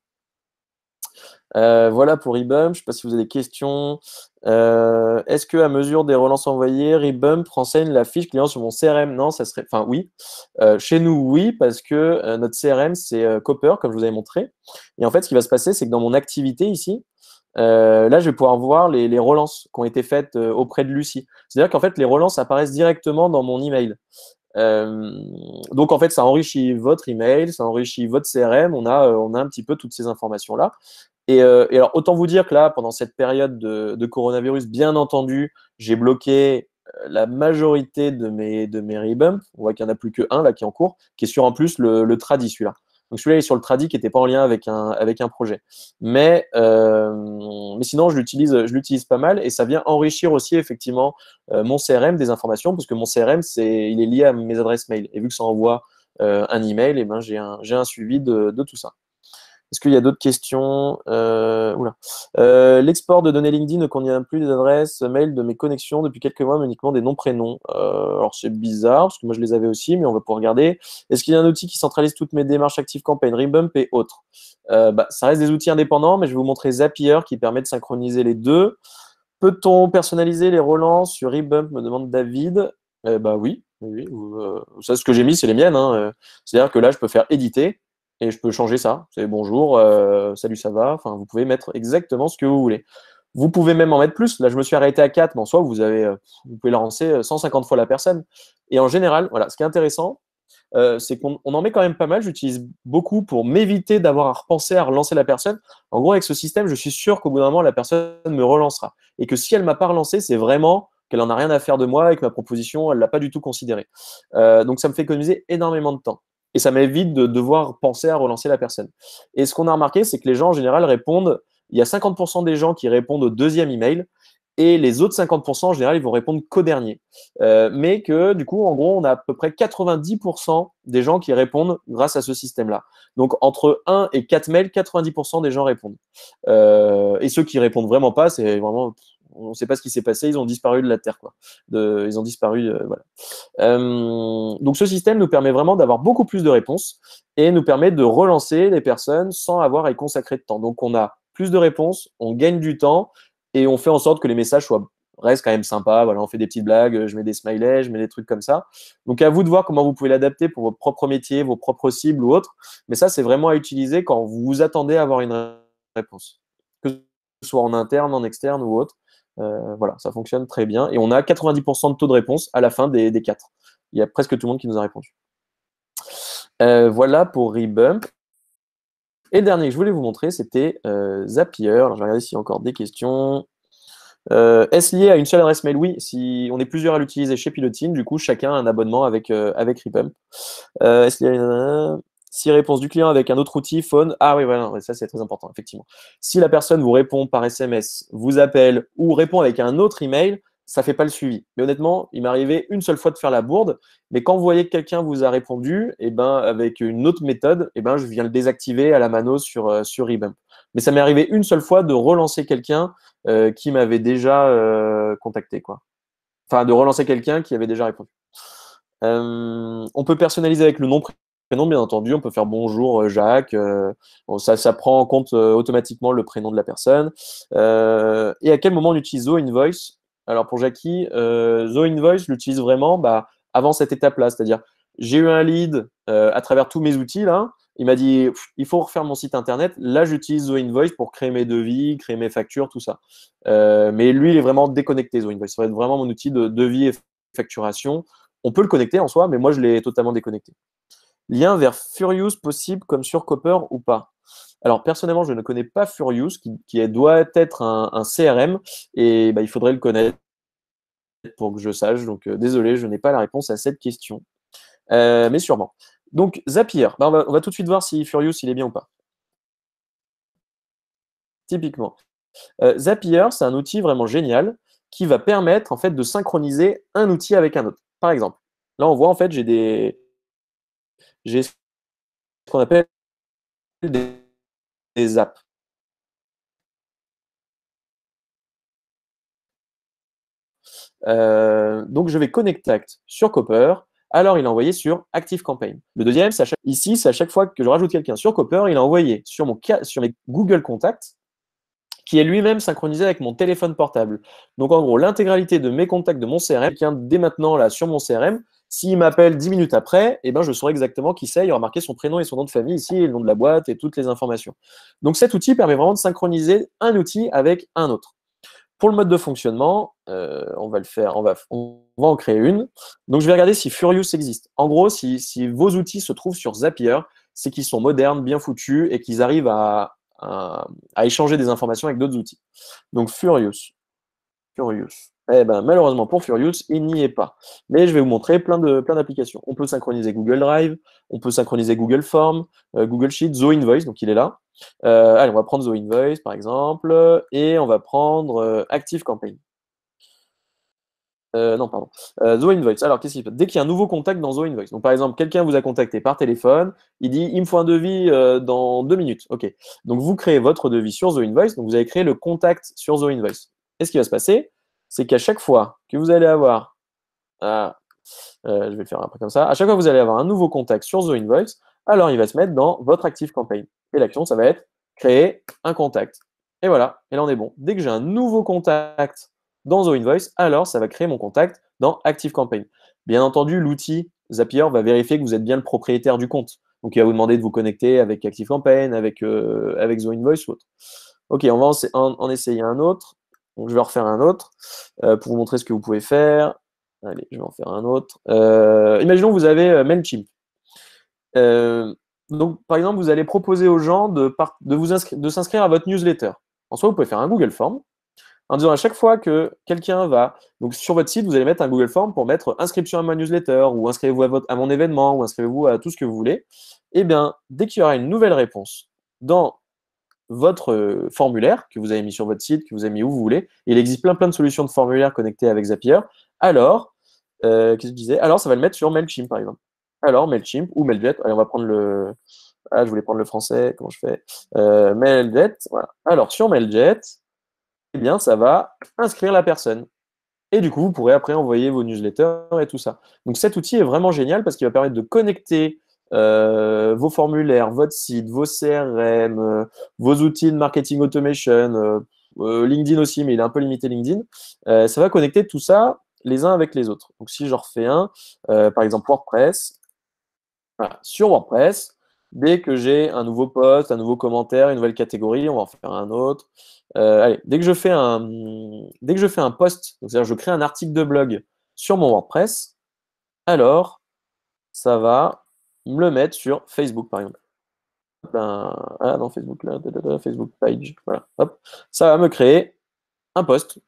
Euh, voilà pour Rebump. Je ne sais pas si vous avez des questions. Euh, est-ce que à mesure des relances envoyées, Rebump renseigne la fiche client sur mon CRM Non, ça serait. Enfin, oui. Euh, chez nous, oui, parce que notre CRM, c'est Copper, comme je vous avais montré. Et en fait, ce qui va se passer, c'est que dans mon activité ici, là, je vais pouvoir voir les, les relances qui ont été faites auprès de Lucie. C'est-à-dire qu'en fait, les relances apparaissent directement dans mon email. Euh, donc en fait, ça enrichit votre email, ça enrichit votre CRM. On a, euh, on a un petit peu toutes ces informations là. Euh, et, alors autant vous dire que là, pendant cette période de, coronavirus, bien entendu, j'ai bloqué la majorité de mes de mes On voit qu'il n'y en a plus que un là qui est en cours, qui est sur en plus le, le celui-là. Donc celui-là est sur le tradi qui n'était pas en lien avec un, avec un projet. Mais, euh, mais sinon, je l'utilise, pas mal et ça vient enrichir aussi effectivement euh, mon CRM des informations parce que mon CRM, c'est, il est lié à mes adresses mail. Et vu que ça envoie euh, un email, et eh ben, j'ai, un, un suivi de, de tout ça. Est-ce qu'il y a d'autres questions euh, euh, L'export de données LinkedIn ne contient plus des adresses mail de mes connexions depuis quelques mois, mais uniquement des noms prénoms. Euh, alors c'est bizarre, parce que moi je les avais aussi, mais on va pouvoir regarder. Est-ce qu'il y a un outil qui centralise toutes mes démarches Active Campaign, Rebump et autres euh, bah, Ça reste des outils indépendants, mais je vais vous montrer Zapier qui permet de synchroniser les deux. Peut-on personnaliser les relances sur Rebump me demande David. Eh bah oui, ça, ce que j'ai mis, c'est les miennes. Hein. C'est-à-dire que là, je peux faire éditer et je peux changer ça. C'est bonjour, euh, salut, ça va. Enfin, vous pouvez mettre exactement ce que vous voulez. Vous pouvez même en mettre plus. Là, je me suis arrêté à 4, mais en soi, vous, avez, euh, vous pouvez lancer 150 euh, fois la personne. Et en général, voilà, ce qui est intéressant, c'est qu'on en met quand même pas mal. J'utilise beaucoup pour m'éviter d'avoir à repenser à relancer la personne. En gros, avec ce système, je suis sûr qu'au bout d'un moment, la personne me relancera. Et que si elle ne m'a pas relancé, c'est vraiment qu'elle n'en a rien à faire de moi et que ma proposition, elle ne l'a pas du tout considérée. donc, ça me fait économiser énormément de temps et ça m'évite de devoir penser à relancer la personne. Et ce qu'on a remarqué, c'est que les gens en général répondent, il y a 50% des gens qui répondent au deuxième email, et les autres 50% en général, ils vont répondre qu'au dernier. Euh, mais que du coup, en gros, on a à peu près 90% des gens qui répondent grâce à ce système-là. Donc entre 1 et 4 mails, 90% des gens répondent. Euh, et ceux qui répondent vraiment pas, c'est vraiment on ne sait pas ce qui s'est passé, ils ont disparu de la Terre. Quoi. ils ont disparu. Euh, voilà. Euh, donc ce système nous permet vraiment d'avoir beaucoup plus de réponses et nous permet de relancer les personnes sans avoir à y consacrer de temps. Donc on a plus de réponses, on gagne du temps et on fait en sorte que les messages soient reste quand même sympa. Voilà, on fait des petites blagues, je mets des smileys, je mets des trucs comme ça. Donc à vous de voir comment vous pouvez l'adapter pour votre propre métier, vos propres cibles ou autres. Mais ça, c'est vraiment à utiliser quand vous vous attendez à avoir une réponse, que ce soit en interne, en externe ou autre. Euh, voilà, ça fonctionne très bien. Et on a 90% de taux de réponse à la fin des, des 4. Il y a presque tout le monde qui nous a répondu. Euh, voilà pour Rebump. Et dernier que je voulais vous montrer, c'était euh, Zapier. Alors, je vais regarder s'il y a encore des questions. Est-ce lié à une seule adresse mail Oui, si on est plusieurs à l'utiliser chez Pilotine, du coup, chacun a un abonnement avec, avec Est-ce lié à... Si réponse du client avec un autre outil, phone, ah oui, voilà, ça c'est très important, effectivement. Si la personne vous répond par SMS, vous appelle ou répond avec un autre email, ça ne fait pas le suivi. Mais honnêtement, il m'est arrivé une seule fois de faire la bourde, mais quand vous voyez que quelqu'un vous a répondu, eh ben, avec une autre méthode, eh ben, je viens le désactiver à la mano sur, euh, sur Rebump. Mais ça m'est arrivé une seule fois de relancer quelqu'un euh, qui m'avait déjà euh, contacté. Quoi. Enfin, de relancer quelqu'un qui avait déjà répondu. on peut personnaliser avec le nom prénom, bien entendu, on peut faire bonjour euh, Jacques, euh, ça, ça prend en compte euh, automatiquement le prénom de la personne. et à quel moment on utilise Invoice Alors pour Jackie, Zo Invoice l'utilise vraiment bah, avant cette étape-là, c'est-à-dire j'ai eu un lead à travers tous mes outils là. Il m'a dit, il faut refaire mon site internet. Là, j'utilise Zo Invoice pour créer mes devis, créer mes factures, tout ça. mais lui, il est vraiment déconnecté, Zoinvoice. Invoice. Ça va être vraiment mon outil de devis et facturation. On peut le connecter en soi, mais moi, je l'ai totalement déconnecté. Lien vers Furious possible comme sur Copper ou pas alors personnellement, je ne connais pas Furious, qui, doit être un, CRM, et bah, il faudrait le connaître pour que je sache. Donc euh, désolé, je n'ai pas la réponse à cette question, euh, mais sûrement. Donc Zapier, bah, on, va, tout de suite voir si Furious il est bien ou pas. Typiquement, euh, Zapier, c'est un outil vraiment génial qui va permettre en fait de synchroniser un outil avec un autre. Par exemple, là on voit en fait j'ai des j'ai ce qu'on appelle des, apps. Euh, donc, je vais connecter sur Copper. Alors, il a envoyé sur Active Campaign. Le deuxième, ici, c'est à chaque fois que je rajoute quelqu'un sur Copper, il a envoyé sur, mon, sur mes Google Contacts, qui est lui-même synchronisé avec mon téléphone portable. Donc, en gros, l'intégralité de mes contacts de mon CRM, tient dès maintenant là sur mon CRM, s'il m'appelle 10 minutes après, eh ben, je saurai exactement qui c'est. Il aura marqué son prénom et son nom de famille ici, le nom de la boîte et toutes les informations. Donc cet outil permet vraiment de synchroniser un outil avec un autre. Pour le mode de fonctionnement, euh, on va le faire, on va, en créer une. Donc je vais regarder si Furious existe. En gros, si, vos outils se trouvent sur Zapier, c'est qu'ils sont modernes, bien foutus et qu'ils arrivent à, à échanger des informations avec d'autres outils. Donc Furious. Furious. Eh ben, malheureusement pour Furious, il n'y est pas. Mais je vais vous montrer plein de plein d'applications. On peut synchroniser Google Drive, on peut synchroniser Google Form, euh, Google Sheet, Zoho Invoice, donc il est là. Euh, allez, on va prendre Zoho Invoice par exemple, et on va prendre euh, Active Campaign. non, pardon. Zoho Invoice. Alors, qu'est-ce se passe Dès qu'il y a un nouveau contact dans Zoho Invoice, donc par exemple, quelqu'un vous a contacté par téléphone, il dit il me faut un devis dans deux minutes. OK. Donc, vous créez votre devis sur Zoho Invoice, donc vous avez créé le contact sur Zoho Invoice. Qu'est-ce qui va se passer c'est qu'à chaque fois que vous allez avoir, ah, euh, je vais le faire comme ça, à chaque fois que vous allez avoir un nouveau contact sur The Invoice, alors il va se mettre dans votre Active Campaign. Et l'action, ça va être créer un contact. Et voilà, et là on est bon. Dès que j'ai un nouveau contact dans The Invoice, alors ça va créer mon contact dans Active Campaign. Bien entendu, l'outil Zapier va vérifier que vous êtes bien le propriétaire du compte. Donc il va vous demander de vous connecter avec Active Campaign, avec, euh, avec The Invoice ou autre. Ok, on va en essayer un autre. Donc, je vais en refaire un autre euh, pour vous montrer ce que vous pouvez faire. Allez, je vais en faire un autre. Euh, imaginons que vous avez euh, MailChimp. donc, par exemple, vous allez proposer aux gens de, de, vous de s'inscrire à votre newsletter. En soi, vous pouvez faire un Google Form en disant à chaque fois que quelqu'un va, donc sur votre site, vous allez mettre un Google Form pour mettre inscription à ma newsletter ou inscrivez-vous à, à, mon événement ou inscrivez-vous à tout ce que vous voulez. Eh bien, dès qu'il y aura une nouvelle réponse dans votre euh, formulaire que vous avez mis sur votre site, que vous avez mis où vous voulez. Il existe plein plein de solutions de formulaire connectées avec Zapier. Alors, euh, qu'est-ce que je disais Alors, ça va le mettre sur MailChimp, par exemple. Alors, MailChimp ou MailJet. on va prendre le... Ah, je voulais prendre le français. Comment je fais euh, MailJet. Voilà. Alors, sur MailJet, eh bien, ça va inscrire la personne. Et du coup, vous pourrez après envoyer vos newsletters et tout ça. Donc, cet outil est vraiment génial parce qu'il va permettre de connecter euh, vos formulaires, votre site, vos CRM, euh, vos outils de marketing automation, euh, LinkedIn aussi, mais il est un peu limité LinkedIn. ça va connecter tout ça les uns avec les autres. Donc si j'en refais un, par exemple WordPress, sur WordPress, dès que j'ai un nouveau post, un nouveau commentaire, une nouvelle catégorie, on va en faire un autre. dès que je fais un, dès que je fais un post, c'est-à-dire je crée un article de blog sur mon WordPress, alors ça va me le mettre sur Facebook, par exemple. Ben, ah non, Facebook, là, Facebook page, voilà, hop. Ça va me créer un post.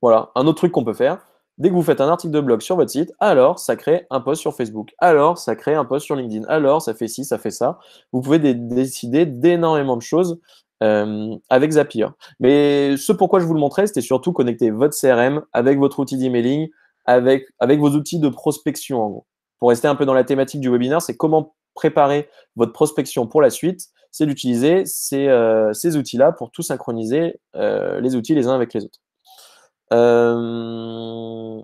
Voilà, un autre truc qu'on peut faire. Dès que vous faites un article de blog sur votre site, alors ça crée un post sur Facebook, alors ça crée un post sur LinkedIn, alors ça fait ci, ça fait ça. Vous pouvez décider d'énormément de choses euh, avec Zapier. Mais ce pourquoi je vous le montrais, c'était surtout connecter votre CRM avec votre outil d'emailing, avec, avec vos outils de prospection en gros pour rester un peu dans la thématique du webinaire, c'est comment préparer votre prospection pour la suite, c'est d'utiliser ces, euh, outils-là pour tout synchroniser euh, les outils les uns avec les autres. Euh,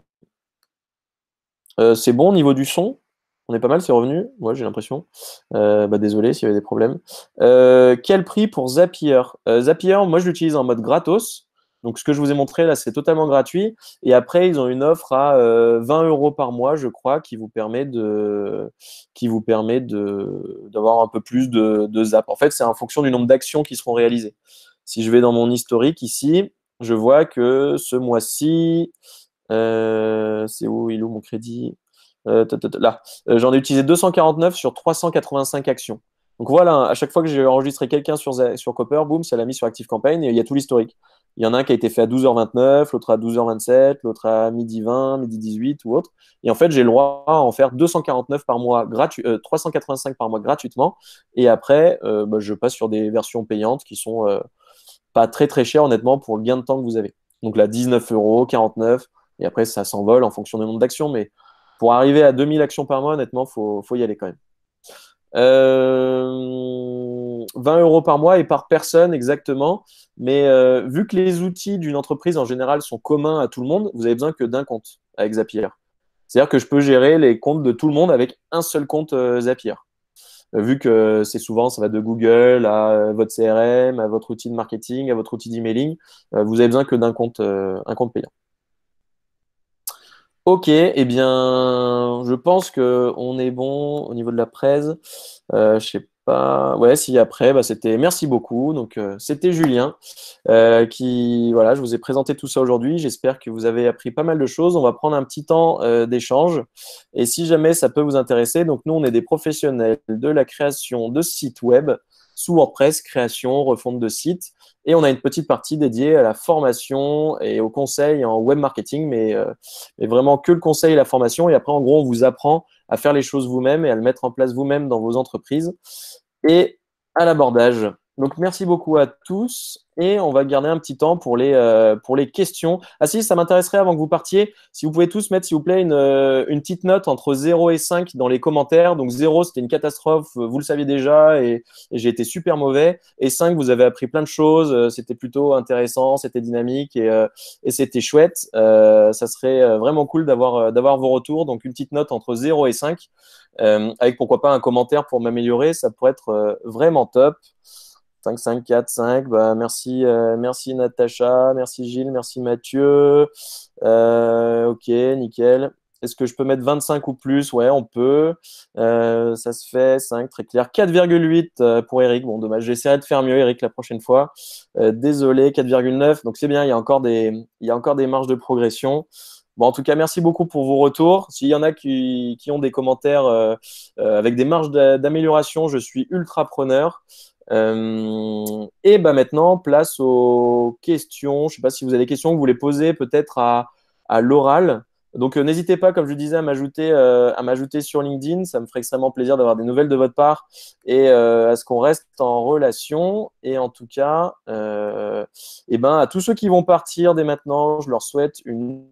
c'est bon au niveau du son On est pas mal, c'est revenu Moi, j'ai l'impression. Bah, désolé s'il y avait des problèmes. quel prix pour Zapier Zapier, moi je l'utilise en mode gratos. Donc, ce que je vous ai montré là, c'est totalement gratuit. Et après, ils ont une offre à 20 euh, euros par mois, je crois, qui vous permet de, qui vous permet de d'avoir un peu plus de, zap. En fait, c'est en fonction du nombre d'actions qui seront réalisées. Si je vais dans mon historique ici, je vois que ce mois-ci, euh, c'est où il est où mon crédit euh, Là, j'en ai utilisé 249 sur 385 actions. Donc voilà, hein, à chaque fois que j'ai enregistré quelqu'un sur, sur Copper, boum, ça l'a mis sur Active Campaign et il y a tout l'historique. Il y en a un qui a été fait à 12h29, l'autre à 12h27, l'autre à midi 20, h 18 ou autre. Et en fait, j'ai le droit à en faire 249 par mois 385 euh, par mois gratuitement. Et après, euh, bah, je passe sur des versions payantes qui sont euh, pas très très chères honnêtement pour le gain de temps que vous avez. Donc là, 19 euros, 49. Et après, ça s'envole en fonction du nombre d'actions. Mais pour arriver à 2000 actions par mois, honnêtement, faut, faut y aller quand même. Euh... 20 euros par mois et par personne exactement. Mais euh, vu que les outils d'une entreprise en général sont communs à tout le monde, vous avez besoin que d'un compte avec Zapier. C'est-à-dire que je peux gérer les comptes de tout le monde avec un seul compte euh, Zapier. Euh, vu que c'est souvent, ça va de Google à votre CRM, à votre outil de marketing, à votre outil d'emailing, vous avez besoin que d'un compte, un compte payant. Ok, et eh bien, je pense qu'on est bon au niveau de la presse. Euh, je sais bah, ouais, si après, bah, c'était merci beaucoup. Donc, euh, c'était Julien euh, qui, voilà, je vous ai présenté tout ça aujourd'hui. J'espère que vous avez appris pas mal de choses. On va prendre un petit temps euh, d'échange. Et si jamais ça peut vous intéresser, donc nous, on est des professionnels de la création de sites web sous WordPress, création, refonte de sites. Et on a une petite partie dédiée à la formation et au conseil en web marketing, mais, euh, mais vraiment que le conseil et la formation. Et après, en gros, on vous apprend à faire les choses vous-même et à le mettre en place vous-même dans vos entreprises. Et à l'abordage. Donc, merci beaucoup à tous. Et on va garder un petit temps pour les, euh, pour les questions. Ah si, ça m'intéresserait avant que vous partiez, si vous pouvez tous mettre, s'il vous plaît, une, euh, petite note entre 0 et 5 dans les commentaires. Donc, 0, c'était une catastrophe, vous le saviez déjà, et, j'ai été super mauvais. Et 5, vous avez appris plein de choses, euh, c'était plutôt intéressant, c'était dynamique et, c'était chouette. ça serait vraiment cool d'avoir, d'avoir vos retours. Donc, une petite note entre 0 et 5, avec pourquoi pas un commentaire pour m'améliorer, ça pourrait être vraiment top. 5, 5, 4, 5. Bah, merci, euh, merci Natacha, merci Gilles, merci Mathieu. Euh, ok, nickel. Est-ce que je peux mettre 25 ou plus Ouais, on peut. Euh, ça se fait, 5, très clair. 4,8 pour Eric. Bon, dommage, j'essaierai de faire mieux, Eric, la prochaine fois. désolé, 4,9. Donc c'est bien, il y, a encore des, il y encore des marges de progression. Bon, en tout cas, merci beaucoup pour vos retours. S'il y en a qui, qui ont des commentaires avec des marges d'amélioration, je suis ultra preneur. Euh, et bah, maintenant, place aux questions. Je ne sais pas si vous avez des questions, que vous voulez poser peut-être à, à l'oral. Donc euh, n'hésitez pas, comme je disais, à m'ajouter euh, à m'ajouter sur LinkedIn. Ça me ferait extrêmement plaisir d'avoir des nouvelles de votre part et à ce qu'on reste en relation. Et en tout cas, et ben à tous ceux qui vont partir dès maintenant, je leur souhaite une